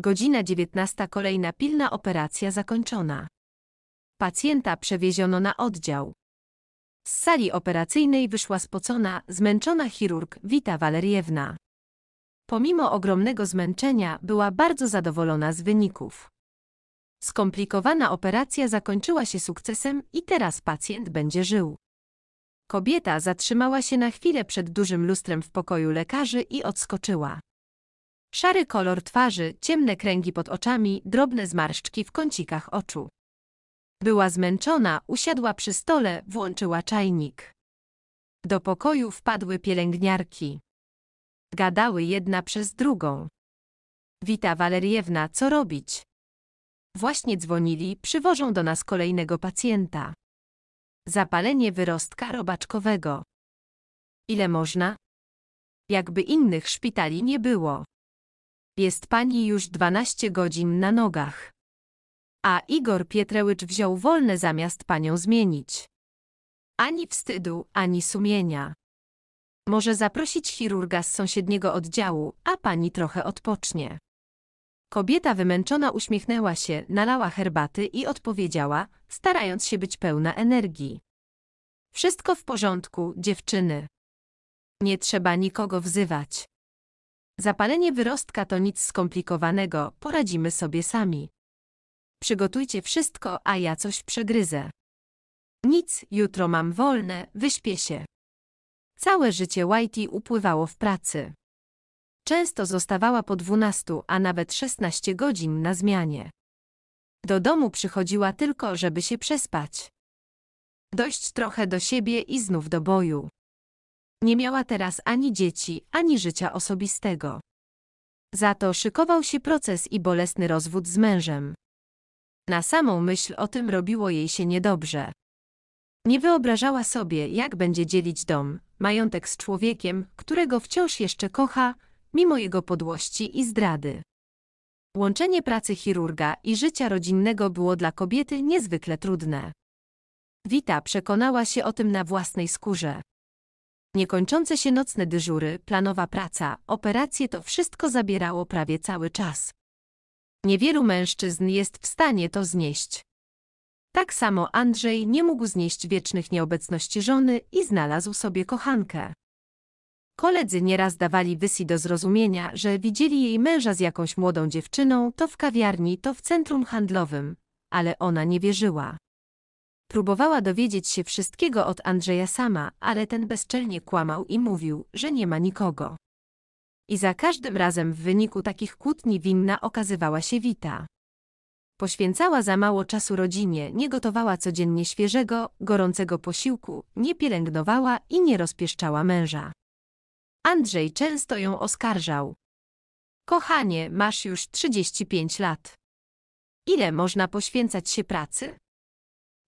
Godzina 19. Kolejna pilna operacja zakończona. Pacjenta przewieziono na oddział. Z sali operacyjnej wyszła spocona, zmęczona chirurg Wita Waleriewna. Pomimo ogromnego zmęczenia była bardzo zadowolona z wyników. Skomplikowana operacja zakończyła się sukcesem i teraz pacjent będzie żył. Kobieta zatrzymała się na chwilę przed dużym lustrem w pokoju lekarzy i odskoczyła. Szary kolor twarzy, ciemne kręgi pod oczami, drobne zmarszczki w kącikach oczu. Była zmęczona, usiadła przy stole, włączyła czajnik. Do pokoju wpadły pielęgniarki. Gadały jedna przez drugą. Wita Waleriewna, co robić? Właśnie dzwonili, przywożą do nas kolejnego pacjenta. Zapalenie wyrostka robaczkowego. Ile można? Jakby innych szpitali nie było. Jest pani już dwanaście godzin na nogach. A Igor Pietrełycz wziął wolne zamiast panią zmienić. Ani wstydu, ani sumienia. Może zaprosić chirurga z sąsiedniego oddziału, a pani trochę odpocznie. Kobieta wymęczona uśmiechnęła się, nalała herbaty i odpowiedziała, starając się być pełna energii. Wszystko w porządku, dziewczyny. Nie trzeba nikogo wzywać. Zapalenie wyrostka to nic skomplikowanego, poradzimy sobie sami. Przygotujcie wszystko, a ja coś przegryzę. Nic, jutro mam wolne, wyśpię się. Całe życie Whitey upływało w pracy. Często zostawała po 12, a nawet 16 godzin na zmianie. Do domu przychodziła tylko, żeby się przespać. Dość trochę do siebie i znów do boju. Nie miała teraz ani dzieci, ani życia osobistego. Za to szykował się proces i bolesny rozwód z mężem. Na samą myśl o tym robiło jej się niedobrze. Nie wyobrażała sobie, jak będzie dzielić dom, majątek z człowiekiem, którego wciąż jeszcze kocha, mimo jego podłości i zdrady. Łączenie pracy chirurga i życia rodzinnego było dla kobiety niezwykle trudne. Wita przekonała się o tym na własnej skórze. Niekończące się nocne dyżury, planowa praca, operacje to wszystko zabierało prawie cały czas. Niewielu mężczyzn jest w stanie to znieść. Tak samo Andrzej nie mógł znieść wiecznych nieobecności żony i znalazł sobie kochankę. Koledzy nieraz dawali Wysi do zrozumienia, że widzieli jej męża z jakąś młodą dziewczyną, to w kawiarni, to w centrum handlowym, ale ona nie wierzyła. Próbowała dowiedzieć się wszystkiego od Andrzeja sama, ale ten bezczelnie kłamał i mówił, że nie ma nikogo. I za każdym razem w wyniku takich kłótni winna okazywała się Wita. Poświęcała za mało czasu rodzinie, nie gotowała codziennie świeżego, gorącego posiłku, nie pielęgnowała i nie rozpieszczała męża. Andrzej często ją oskarżał. Kochanie, masz już 35 lat. Ile można poświęcać się pracy?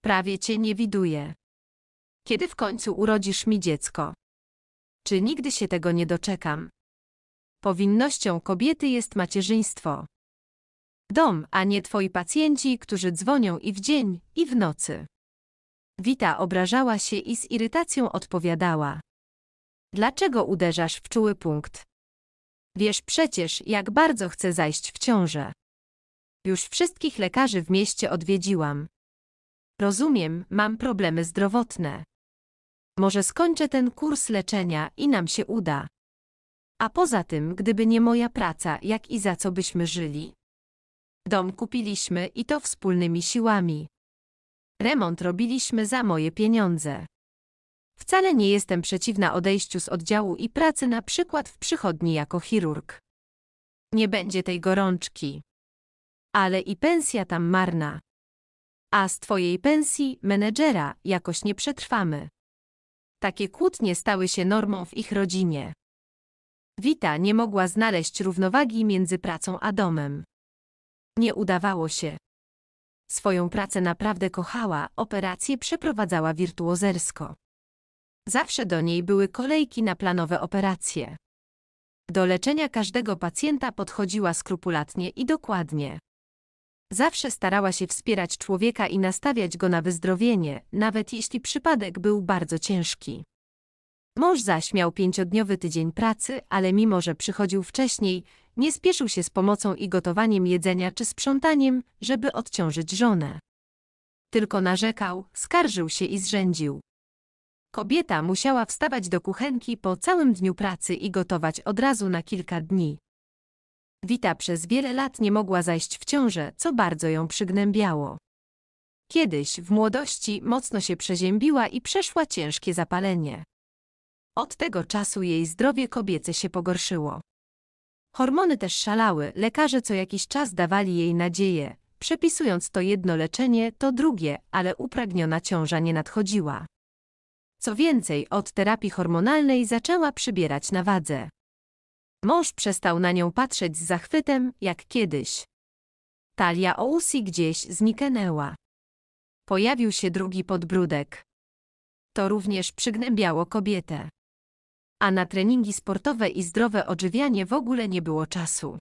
Prawie cię nie widuję. Kiedy w końcu urodzisz mi dziecko? Czy nigdy się tego nie doczekam? Powinnością kobiety jest macierzyństwo. Dom, a nie twoi pacjenci, którzy dzwonią i w dzień, i w nocy. Wita obrażała się i z irytacją odpowiadała. Dlaczego uderzasz w czuły punkt? Wiesz przecież, jak bardzo chcę zajść w ciążę. Już wszystkich lekarzy w mieście odwiedziłam. Rozumiem, mam problemy zdrowotne. Może skończę ten kurs leczenia i nam się uda. A poza tym, gdyby nie moja praca, jak i za co byśmy żyli. Dom kupiliśmy i to wspólnymi siłami. Remont robiliśmy za moje pieniądze. Wcale nie jestem przeciwna odejściu z oddziału i pracy na przykład w przychodni jako chirurg. Nie będzie tej gorączki. Ale i pensja tam marna a z twojej pensji, menedżera, jakoś nie przetrwamy. Takie kłótnie stały się normą w ich rodzinie. Wita nie mogła znaleźć równowagi między pracą a domem. Nie udawało się. Swoją pracę naprawdę kochała, operacje przeprowadzała wirtuozersko. Zawsze do niej były kolejki na planowe operacje. Do leczenia każdego pacjenta podchodziła skrupulatnie i dokładnie. Zawsze starała się wspierać człowieka i nastawiać go na wyzdrowienie, nawet jeśli przypadek był bardzo ciężki. Mąż zaś miał pięciodniowy tydzień pracy, ale mimo że przychodził wcześniej, nie spieszył się z pomocą i gotowaniem jedzenia czy sprzątaniem, żeby odciążyć żonę. Tylko narzekał, skarżył się i zrzędził. Kobieta musiała wstawać do kuchenki po całym dniu pracy i gotować od razu na kilka dni. Wita przez wiele lat nie mogła zajść w ciążę, co bardzo ją przygnębiało. Kiedyś, w młodości, mocno się przeziębiła i przeszła ciężkie zapalenie. Od tego czasu jej zdrowie kobiece się pogorszyło. Hormony też szalały, lekarze co jakiś czas dawali jej nadzieję, przepisując to jedno leczenie, to drugie, ale upragniona ciąża nie nadchodziła. Co więcej, od terapii hormonalnej zaczęła przybierać na wadze. Mąż przestał na nią patrzeć z zachwytem, jak kiedyś. Talia Ousi gdzieś zniknęła. Pojawił się drugi podbródek. To również przygnębiało kobietę. A na treningi sportowe i zdrowe odżywianie w ogóle nie było czasu.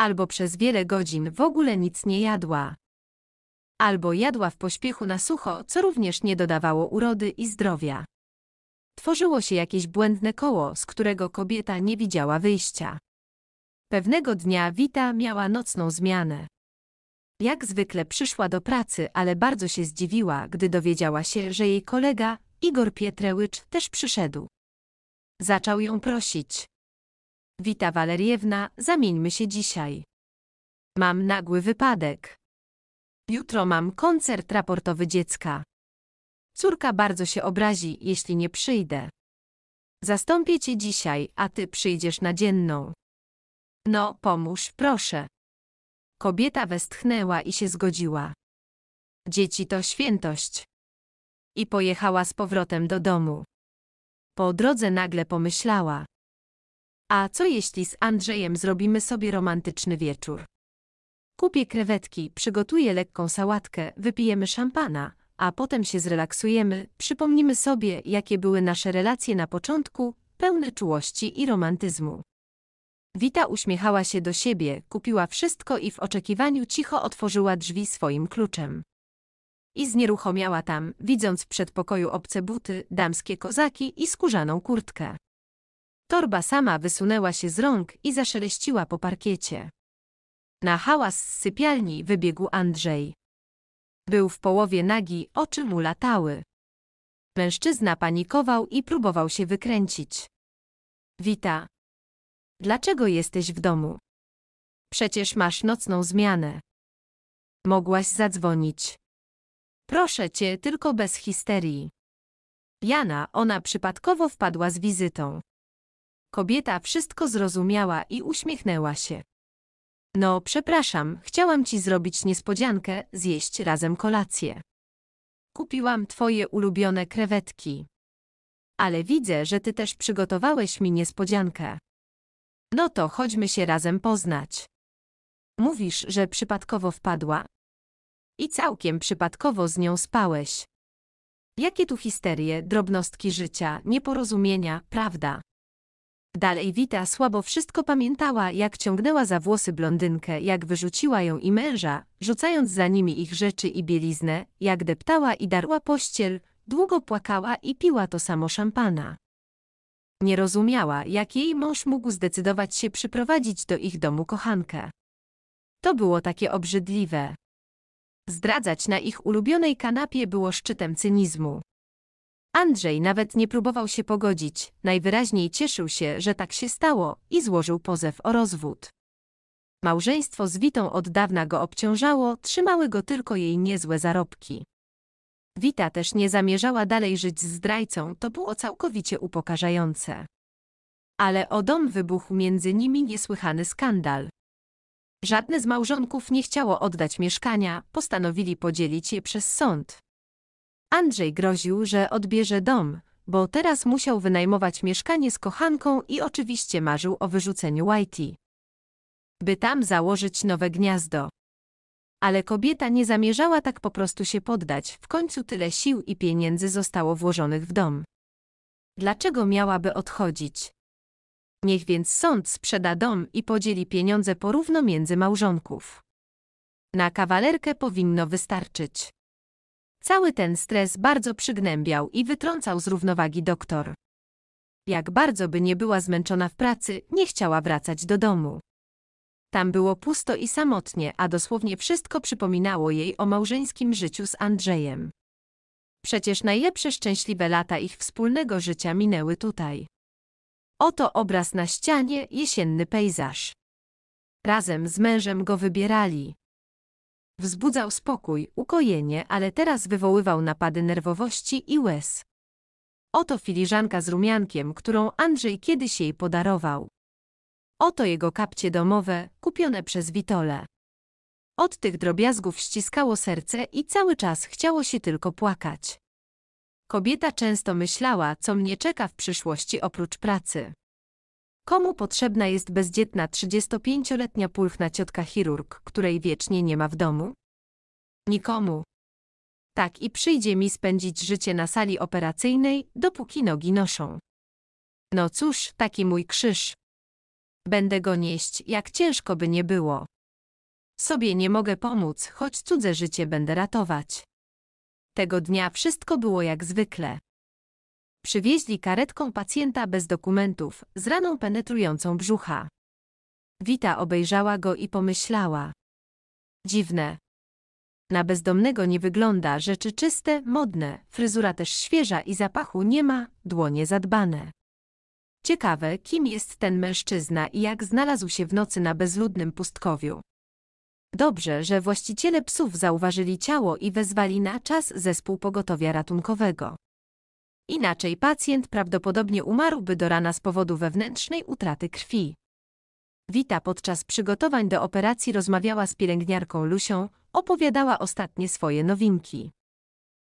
Albo przez wiele godzin w ogóle nic nie jadła. Albo jadła w pośpiechu na sucho, co również nie dodawało urody i zdrowia. Tworzyło się jakieś błędne koło, z którego kobieta nie widziała wyjścia. Pewnego dnia Wita miała nocną zmianę. Jak zwykle przyszła do pracy, ale bardzo się zdziwiła, gdy dowiedziała się, że jej kolega, Igor Pietrełycz, też przyszedł. Zaczął ją prosić. Wita Waleriewna, zamieńmy się dzisiaj. Mam nagły wypadek. Jutro mam koncert raportowy dziecka. Córka bardzo się obrazi, jeśli nie przyjdę. Zastąpię cię dzisiaj, a ty przyjdziesz na dzienną. No, pomóż, proszę. Kobieta westchnęła i się zgodziła. Dzieci to świętość. I pojechała z powrotem do domu. Po drodze nagle pomyślała. A co jeśli z Andrzejem zrobimy sobie romantyczny wieczór? Kupię krewetki, przygotuję lekką sałatkę, wypijemy szampana, a potem się zrelaksujemy, przypomnimy sobie, jakie były nasze relacje na początku, pełne czułości i romantyzmu. Wita uśmiechała się do siebie, kupiła wszystko i w oczekiwaniu cicho otworzyła drzwi swoim kluczem. I znieruchomiała tam, widząc w przedpokoju obce buty, damskie kozaki i skórzaną kurtkę. Torba sama wysunęła się z rąk i zaszeleściła po parkiecie. Na hałas z sypialni wybiegł Andrzej. Był w połowie nagi, oczy mu latały. Mężczyzna panikował i próbował się wykręcić. Wita. Dlaczego jesteś w domu? Przecież masz nocną zmianę. Mogłaś zadzwonić. Proszę cię, tylko bez histerii. Jana, ona przypadkowo wpadła z wizytą. Kobieta wszystko zrozumiała i uśmiechnęła się. No, przepraszam, chciałam ci zrobić niespodziankę, zjeść razem kolację. Kupiłam twoje ulubione krewetki. Ale widzę, że ty też przygotowałeś mi niespodziankę. No to chodźmy się razem poznać. Mówisz, że przypadkowo wpadła. I całkiem przypadkowo z nią spałeś. Jakie tu histerie, drobnostki życia, nieporozumienia, prawda? Dalej Wita słabo wszystko pamiętała, jak ciągnęła za włosy blondynkę, jak wyrzuciła ją i męża, rzucając za nimi ich rzeczy i bieliznę, jak deptała i darła pościel, długo płakała i piła to samo szampana. Nie rozumiała, jak jej mąż mógł zdecydować się przyprowadzić do ich domu kochankę. To było takie obrzydliwe. Zdradzać na ich ulubionej kanapie było szczytem cynizmu. Andrzej nawet nie próbował się pogodzić, najwyraźniej cieszył się, że tak się stało i złożył pozew o rozwód. Małżeństwo z Witą od dawna go obciążało, trzymały go tylko jej niezłe zarobki. Wita też nie zamierzała dalej żyć z zdrajcą, to było całkowicie upokarzające. Ale o dom wybuchł między nimi niesłychany skandal. Żadne z małżonków nie chciało oddać mieszkania, postanowili podzielić je przez sąd. Andrzej groził, że odbierze dom, bo teraz musiał wynajmować mieszkanie z kochanką i oczywiście marzył o wyrzuceniu Whitey, by tam założyć nowe gniazdo. Ale kobieta nie zamierzała tak po prostu się poddać, w końcu tyle sił i pieniędzy zostało włożonych w dom. Dlaczego miałaby odchodzić? Niech więc sąd sprzeda dom i podzieli pieniądze porówno między małżonków. Na kawalerkę powinno wystarczyć. Cały ten stres bardzo przygnębiał i wytrącał z równowagi doktor. Jak bardzo by nie była zmęczona w pracy, nie chciała wracać do domu. Tam było pusto i samotnie, a dosłownie wszystko przypominało jej o małżeńskim życiu z Andrzejem. Przecież najlepsze szczęśliwe lata ich wspólnego życia minęły tutaj. Oto obraz na ścianie, jesienny pejzaż. Razem z mężem go wybierali. Wzbudzał spokój, ukojenie, ale teraz wywoływał napady nerwowości i łez. Oto filiżanka z rumiankiem, którą Andrzej kiedyś jej podarował. Oto jego kapcie domowe, kupione przez Witole. Od tych drobiazgów ściskało serce i cały czas chciało się tylko płakać. Kobieta często myślała, co mnie czeka w przyszłości oprócz pracy. Komu potrzebna jest bezdzietna 35-letnia pulchna ciotka chirurg, której wiecznie nie ma w domu? Nikomu. Tak i przyjdzie mi spędzić życie na sali operacyjnej, dopóki nogi noszą. No cóż, taki mój krzyż. Będę go nieść, jak ciężko by nie było. Sobie nie mogę pomóc, choć cudze życie będę ratować. Tego dnia wszystko było jak zwykle. Przywieźli karetką pacjenta bez dokumentów, z raną penetrującą brzucha. Wita obejrzała go i pomyślała. Dziwne. Na bezdomnego nie wygląda, rzeczy czyste, modne, fryzura też świeża i zapachu nie ma, dłonie zadbane. Ciekawe, kim jest ten mężczyzna i jak znalazł się w nocy na bezludnym pustkowiu. Dobrze, że właściciele psów zauważyli ciało i wezwali na czas zespół pogotowia ratunkowego. Inaczej pacjent prawdopodobnie umarłby do rana z powodu wewnętrznej utraty krwi. Wita podczas przygotowań do operacji rozmawiała z pielęgniarką Lusią, opowiadała ostatnie swoje nowinki.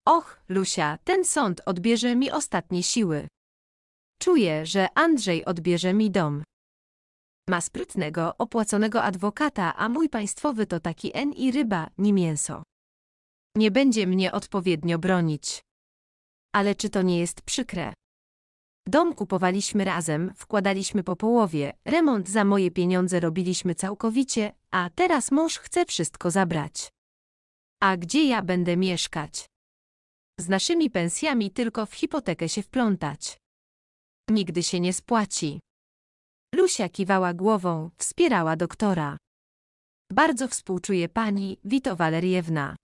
Och, Lusia, ten sąd odbierze mi ostatnie siły. Czuję, że Andrzej odbierze mi dom. Ma sprytnego, opłaconego adwokata, a mój państwowy to taki N i ryba, ni mięso. Nie będzie mnie odpowiednio bronić. Ale czy to nie jest przykre? Dom kupowaliśmy razem, wkładaliśmy po połowie, remont za moje pieniądze robiliśmy całkowicie, a teraz mąż chce wszystko zabrać. A gdzie ja będę mieszkać? Z naszymi pensjami tylko w hipotekę się wplątać. Nigdy się nie spłaci. Lusia kiwała głową, wspierała doktora. Bardzo współczuje pani, Wito Waleriewna.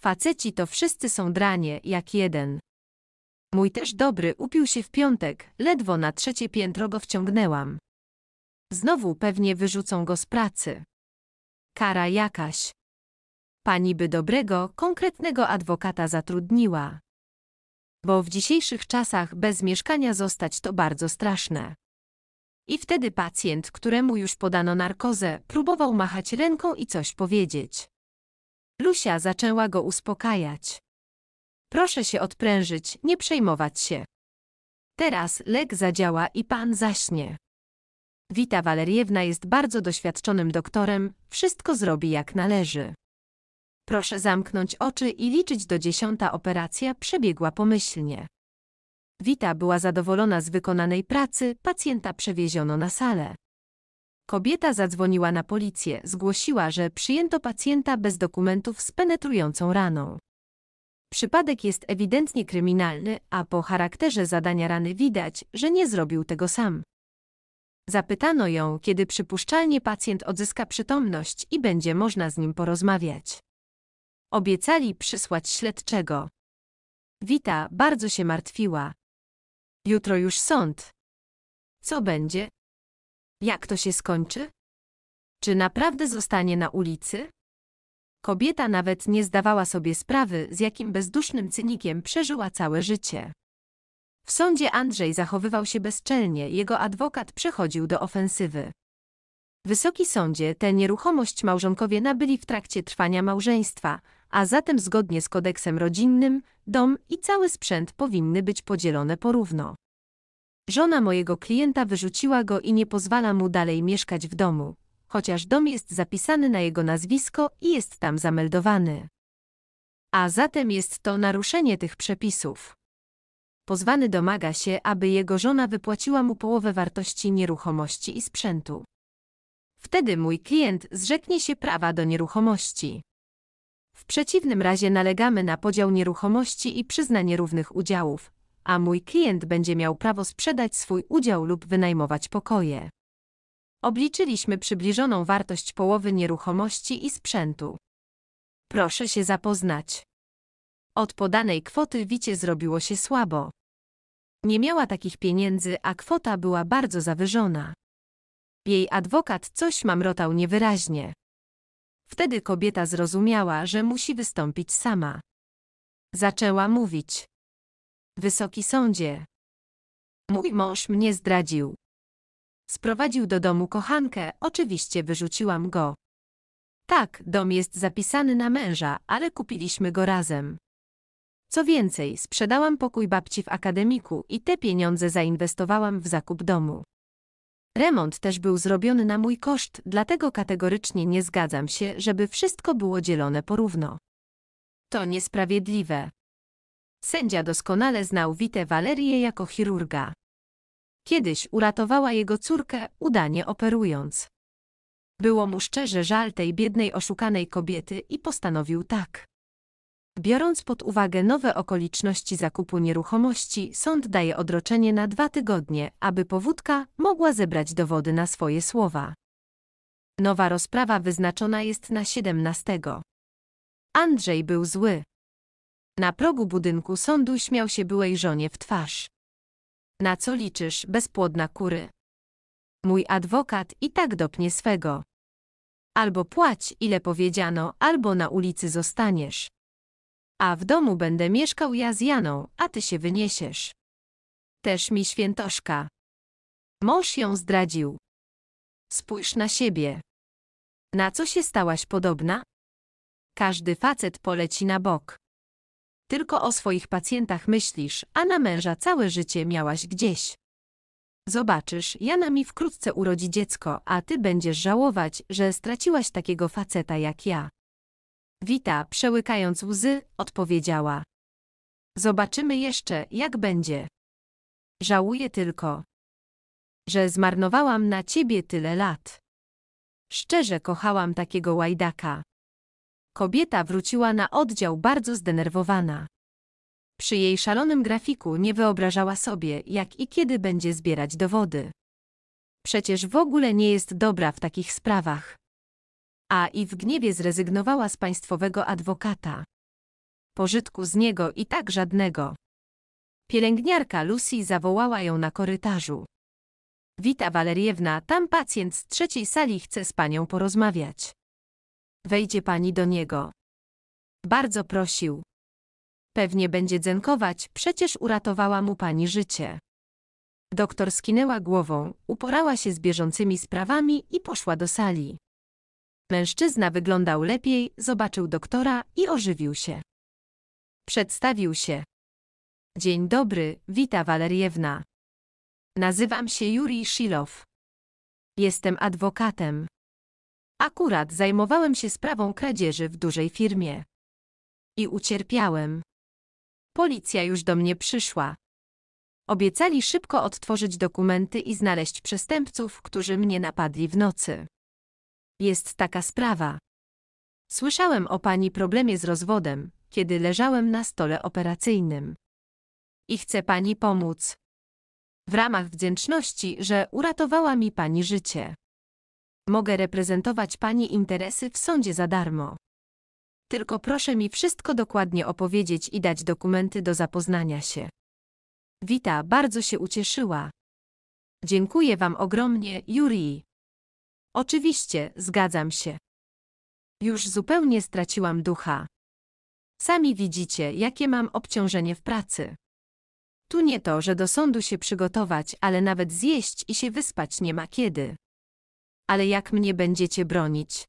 Faceci to wszyscy są dranie, jak jeden. Mój też dobry upił się w piątek, ledwo na trzecie piętro go wciągnęłam. Znowu pewnie wyrzucą go z pracy. Kara jakaś. Pani by dobrego, konkretnego adwokata zatrudniła. Bo w dzisiejszych czasach bez mieszkania zostać to bardzo straszne. I wtedy pacjent, któremu już podano narkozę, próbował machać ręką i coś powiedzieć. Lusia zaczęła go uspokajać. Proszę się odprężyć, nie przejmować się. Teraz lek zadziała i pan zaśnie. Wita Waleriewna jest bardzo doświadczonym doktorem, wszystko zrobi jak należy. Proszę zamknąć oczy i liczyć do dziesiąta operacja przebiegła pomyślnie. Wita była zadowolona z wykonanej pracy, pacjenta przewieziono na salę. Kobieta zadzwoniła na policję, zgłosiła, że przyjęto pacjenta bez dokumentów z penetrującą raną. Przypadek jest ewidentnie kryminalny, a po charakterze zadania rany widać, że nie zrobił tego sam. Zapytano ją, kiedy przypuszczalnie pacjent odzyska przytomność i będzie można z nim porozmawiać. Obiecali przysłać śledczego. Wita bardzo się martwiła. Jutro już sąd. Co będzie? Jak to się skończy? Czy naprawdę zostanie na ulicy? Kobieta nawet nie zdawała sobie sprawy, z jakim bezdusznym cynikiem przeżyła całe życie. W sądzie Andrzej zachowywał się bezczelnie, jego adwokat przechodził do ofensywy. Wysoki sądzie, tę nieruchomość małżonkowie nabyli w trakcie trwania małżeństwa, a zatem zgodnie z kodeksem rodzinnym, dom i cały sprzęt powinny być podzielone porówno. Żona mojego klienta wyrzuciła go i nie pozwala mu dalej mieszkać w domu chociaż dom jest zapisany na jego nazwisko i jest tam zameldowany. A zatem jest to naruszenie tych przepisów. Pozwany domaga się, aby jego żona wypłaciła mu połowę wartości nieruchomości i sprzętu. Wtedy mój klient zrzeknie się prawa do nieruchomości. W przeciwnym razie nalegamy na podział nieruchomości i przyznanie równych udziałów, a mój klient będzie miał prawo sprzedać swój udział lub wynajmować pokoje. Obliczyliśmy przybliżoną wartość połowy nieruchomości i sprzętu. Proszę się zapoznać. Od podanej kwoty Wicie zrobiło się słabo. Nie miała takich pieniędzy, a kwota była bardzo zawyżona. Jej adwokat coś mamrotał niewyraźnie. Wtedy kobieta zrozumiała, że musi wystąpić sama. Zaczęła mówić. Wysoki sądzie. Mój mąż mnie zdradził. Sprowadził do domu kochankę, oczywiście wyrzuciłam go. Tak, dom jest zapisany na męża, ale kupiliśmy go razem. Co więcej, sprzedałam pokój babci w akademiku i te pieniądze zainwestowałam w zakup domu. Remont też był zrobiony na mój koszt, dlatego kategorycznie nie zgadzam się, żeby wszystko było dzielone porówno. To niesprawiedliwe. Sędzia doskonale znał Witę Walerię jako chirurga. Kiedyś uratowała jego córkę, udanie operując. Było mu szczerze żal tej biednej oszukanej kobiety i postanowił tak. Biorąc pod uwagę nowe okoliczności zakupu nieruchomości, sąd daje odroczenie na dwa tygodnie, aby powódka mogła zebrać dowody na swoje słowa. Nowa rozprawa wyznaczona jest na 17. Andrzej był zły. Na progu budynku sądu śmiał się byłej żonie w twarz. Na co liczysz, bezpłodna kury? Mój adwokat i tak dopnie swego. Albo płać, ile powiedziano, albo na ulicy zostaniesz. A w domu będę mieszkał ja z Janą, a ty się wyniesiesz. Też mi świętoszka. Mąż ją zdradził. Spójrz na siebie. Na co się stałaś podobna? Każdy facet poleci na bok. Tylko o swoich pacjentach myślisz, a na męża całe życie miałaś gdzieś. Zobaczysz, Jana mi wkrótce urodzi dziecko, a ty będziesz żałować, że straciłaś takiego faceta jak ja. Wita, przełykając łzy, odpowiedziała. Zobaczymy jeszcze, jak będzie. Żałuję tylko, że zmarnowałam na ciebie tyle lat. Szczerze kochałam takiego łajdaka. Kobieta wróciła na oddział bardzo zdenerwowana. Przy jej szalonym grafiku nie wyobrażała sobie, jak i kiedy będzie zbierać dowody. Przecież w ogóle nie jest dobra w takich sprawach. A i w gniewie zrezygnowała z państwowego adwokata. Pożytku z niego i tak żadnego. Pielęgniarka Lucy zawołała ją na korytarzu. Wita Waleriewna, tam pacjent z trzeciej sali chce z panią porozmawiać. Wejdzie pani do niego. Bardzo prosił. Pewnie będzie dzenkować, przecież uratowała mu pani życie. Doktor skinęła głową, uporała się z bieżącymi sprawami i poszła do sali. Mężczyzna wyglądał lepiej, zobaczył doktora i ożywił się. Przedstawił się. Dzień dobry, wita Waleriewna. Nazywam się Juri Shilov. Jestem adwokatem. Akurat zajmowałem się sprawą kradzieży w dużej firmie. I ucierpiałem. Policja już do mnie przyszła. Obiecali szybko odtworzyć dokumenty i znaleźć przestępców, którzy mnie napadli w nocy. Jest taka sprawa. Słyszałem o pani problemie z rozwodem, kiedy leżałem na stole operacyjnym. I chcę pani pomóc. W ramach wdzięczności, że uratowała mi pani życie. Mogę reprezentować pani interesy w sądzie za darmo. Tylko proszę mi wszystko dokładnie opowiedzieć i dać dokumenty do zapoznania się. Wita bardzo się ucieszyła. Dziękuję wam ogromnie, Jurii. Oczywiście, zgadzam się. Już zupełnie straciłam ducha. Sami widzicie, jakie mam obciążenie w pracy. Tu nie to, że do sądu się przygotować, ale nawet zjeść i się wyspać nie ma kiedy ale jak mnie będziecie bronić?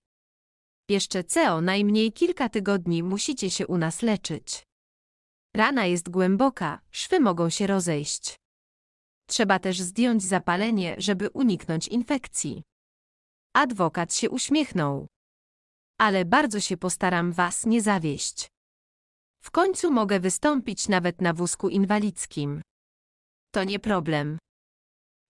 Jeszcze co najmniej kilka tygodni musicie się u nas leczyć. Rana jest głęboka, szwy mogą się rozejść. Trzeba też zdjąć zapalenie, żeby uniknąć infekcji. Adwokat się uśmiechnął. Ale bardzo się postaram was nie zawieść. W końcu mogę wystąpić nawet na wózku inwalidzkim. To nie problem.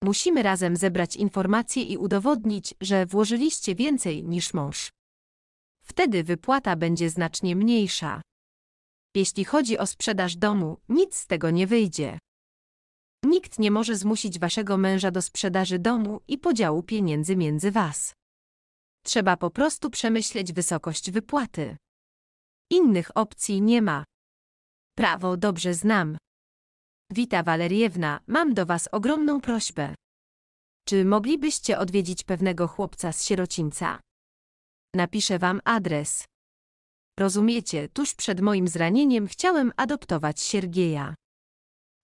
Musimy razem zebrać informacje i udowodnić, że włożyliście więcej niż mąż. Wtedy wypłata będzie znacznie mniejsza. Jeśli chodzi o sprzedaż domu, nic z tego nie wyjdzie. Nikt nie może zmusić waszego męża do sprzedaży domu i podziału pieniędzy między was. Trzeba po prostu przemyśleć wysokość wypłaty. Innych opcji nie ma. Prawo dobrze znam. Wita Waleriewna, mam do was ogromną prośbę. Czy moglibyście odwiedzić pewnego chłopca z sierocińca? Napiszę wam adres. Rozumiecie, tuż przed moim zranieniem chciałem adoptować Siergieja.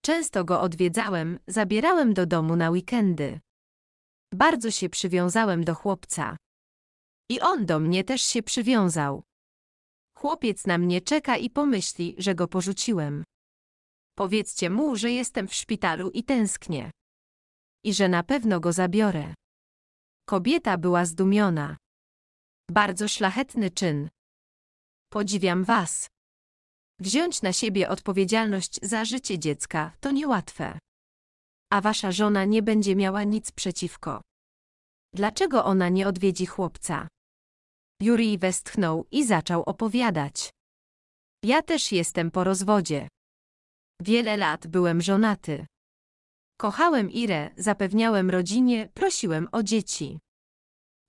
Często go odwiedzałem, zabierałem do domu na weekendy. Bardzo się przywiązałem do chłopca. I on do mnie też się przywiązał. Chłopiec na mnie czeka i pomyśli, że go porzuciłem. Powiedzcie mu, że jestem w szpitalu i tęsknię. I że na pewno go zabiorę. Kobieta była zdumiona. Bardzo szlachetny czyn. Podziwiam was. Wziąć na siebie odpowiedzialność za życie dziecka to niełatwe. A wasza żona nie będzie miała nic przeciwko. Dlaczego ona nie odwiedzi chłopca? Jurij westchnął i zaczął opowiadać. Ja też jestem po rozwodzie. Wiele lat byłem żonaty. Kochałem Irę, zapewniałem rodzinie, prosiłem o dzieci.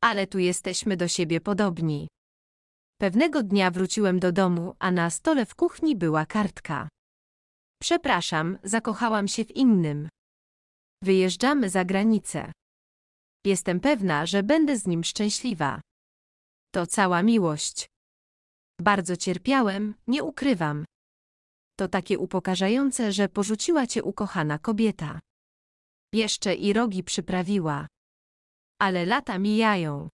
Ale tu jesteśmy do siebie podobni. Pewnego dnia wróciłem do domu, a na stole w kuchni była kartka. Przepraszam, zakochałam się w innym. Wyjeżdżamy za granicę. Jestem pewna, że będę z nim szczęśliwa. To cała miłość. Bardzo cierpiałem, nie ukrywam, to takie upokarzające, że porzuciła cię ukochana kobieta. Jeszcze i rogi przyprawiła. Ale lata mijają.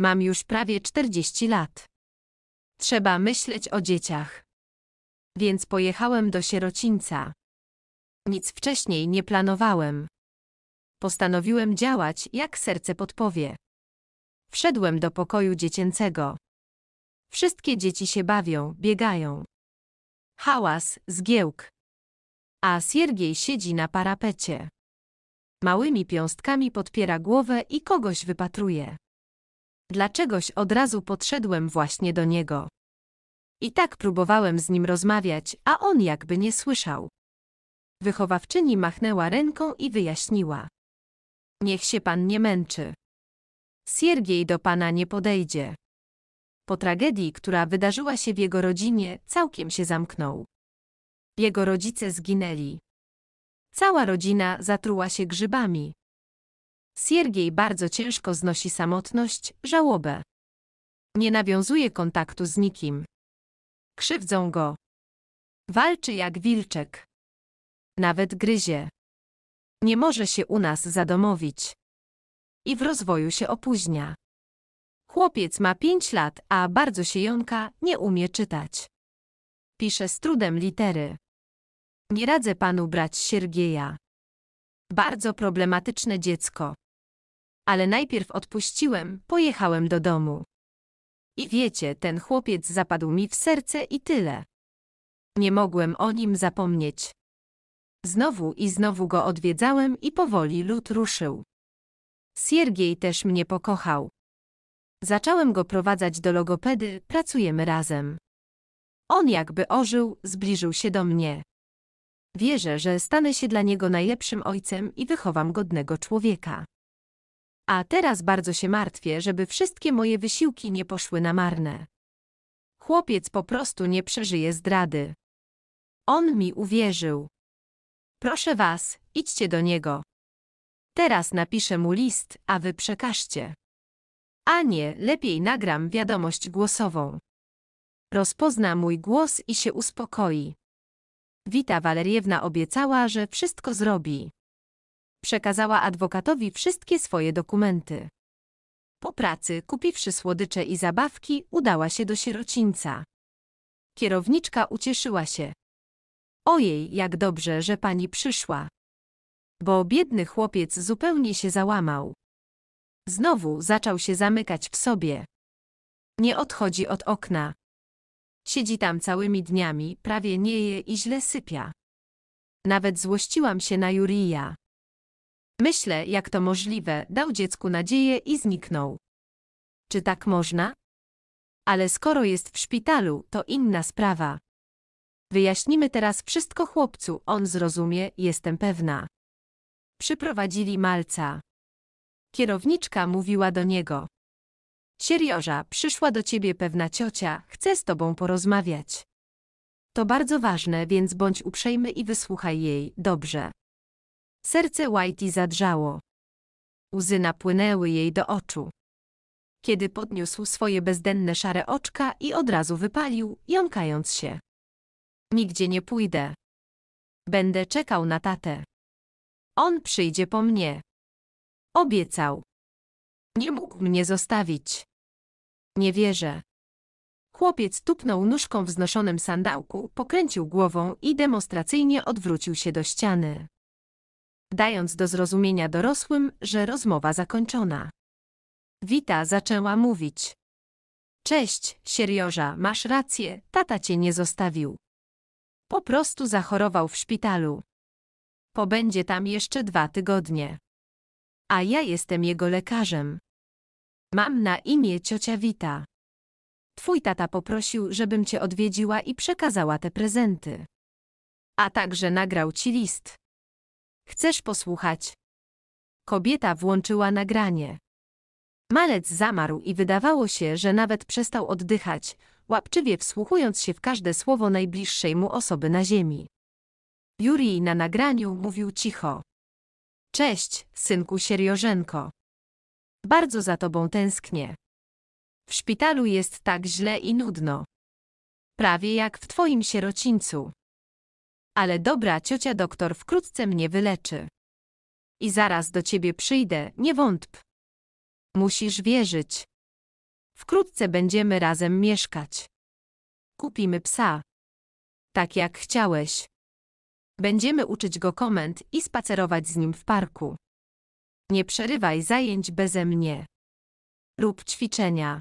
Mam już prawie 40 lat. Trzeba myśleć o dzieciach. Więc pojechałem do sierocińca. Nic wcześniej nie planowałem. Postanowiłem działać, jak serce podpowie. Wszedłem do pokoju dziecięcego. Wszystkie dzieci się bawią, biegają. Hałas, zgiełk. A Siergiej siedzi na parapecie. Małymi piąstkami podpiera głowę i kogoś wypatruje. Dlaczegoś od razu podszedłem właśnie do niego. I tak próbowałem z nim rozmawiać, a on jakby nie słyszał. Wychowawczyni machnęła ręką i wyjaśniła. Niech się pan nie męczy. Siergiej do pana nie podejdzie po tragedii, która wydarzyła się w jego rodzinie, całkiem się zamknął. Jego rodzice zginęli. Cała rodzina zatruła się grzybami. Siergiej bardzo ciężko znosi samotność, żałobę. Nie nawiązuje kontaktu z nikim. Krzywdzą go. Walczy jak wilczek. Nawet gryzie. Nie może się u nas zadomowić. I w rozwoju się opóźnia. Chłopiec ma pięć lat, a bardzo się jąka, nie umie czytać. Pisze z trudem litery. Nie radzę panu brać Siergieja. Bardzo problematyczne dziecko. Ale najpierw odpuściłem, pojechałem do domu. I wiecie, ten chłopiec zapadł mi w serce i tyle. Nie mogłem o nim zapomnieć. Znowu i znowu go odwiedzałem i powoli lud ruszył. Siergiej też mnie pokochał. Zacząłem go prowadzać do logopedy, pracujemy razem. On jakby ożył, zbliżył się do mnie. Wierzę, że stanę się dla niego najlepszym ojcem i wychowam godnego człowieka. A teraz bardzo się martwię, żeby wszystkie moje wysiłki nie poszły na marne. Chłopiec po prostu nie przeżyje zdrady. On mi uwierzył. Proszę was, idźcie do niego. Teraz napiszę mu list, a wy przekażcie. A nie, lepiej nagram wiadomość głosową. Rozpozna mój głos i się uspokoi. Wita Waleriewna obiecała, że wszystko zrobi. Przekazała adwokatowi wszystkie swoje dokumenty. Po pracy, kupiwszy słodycze i zabawki, udała się do sierocińca. Kierowniczka ucieszyła się. Ojej, jak dobrze, że pani przyszła. Bo biedny chłopiec zupełnie się załamał. Znowu zaczął się zamykać w sobie. Nie odchodzi od okna. Siedzi tam całymi dniami, prawie nie je i źle sypia. Nawet złościłam się na Jurija. Myślę, jak to możliwe, dał dziecku nadzieję i zniknął. Czy tak można? Ale skoro jest w szpitalu, to inna sprawa. Wyjaśnimy teraz wszystko chłopcu, on zrozumie, jestem pewna. Przyprowadzili malca. Kierowniczka mówiła do niego. Sierioża, przyszła do ciebie pewna ciocia, chce z tobą porozmawiać. To bardzo ważne, więc bądź uprzejmy i wysłuchaj jej, dobrze. Serce Whitey zadrżało. Łzy napłynęły jej do oczu. Kiedy podniósł swoje bezdenne szare oczka i od razu wypalił, jąkając się. Nigdzie nie pójdę. Będę czekał na tatę. On przyjdzie po mnie. Obiecał. Nie mógł mnie zostawić. Nie wierzę. Chłopiec tupnął nóżką w znoszonym sandałku, pokręcił głową i demonstracyjnie odwrócił się do ściany. Dając do zrozumienia dorosłym, że rozmowa zakończona. Wita zaczęła mówić. Cześć, Sierioża, masz rację, tata cię nie zostawił. Po prostu zachorował w szpitalu. Pobędzie tam jeszcze dwa tygodnie a ja jestem jego lekarzem. Mam na imię ciocia Wita. Twój tata poprosił, żebym cię odwiedziła i przekazała te prezenty. A także nagrał ci list. Chcesz posłuchać? Kobieta włączyła nagranie. Malec zamarł i wydawało się, że nawet przestał oddychać, łapczywie wsłuchując się w każde słowo najbliższej mu osoby na ziemi. Jurij na nagraniu mówił cicho. Cześć, synku Sieriożenko. Bardzo za tobą tęsknię. W szpitalu jest tak źle i nudno. Prawie jak w twoim sierocińcu. Ale dobra ciocia doktor wkrótce mnie wyleczy. I zaraz do ciebie przyjdę, nie wątp. Musisz wierzyć. Wkrótce będziemy razem mieszkać. Kupimy psa. Tak jak chciałeś. Będziemy uczyć go komend i spacerować z nim w parku. Nie przerywaj zajęć beze mnie. Rób ćwiczenia.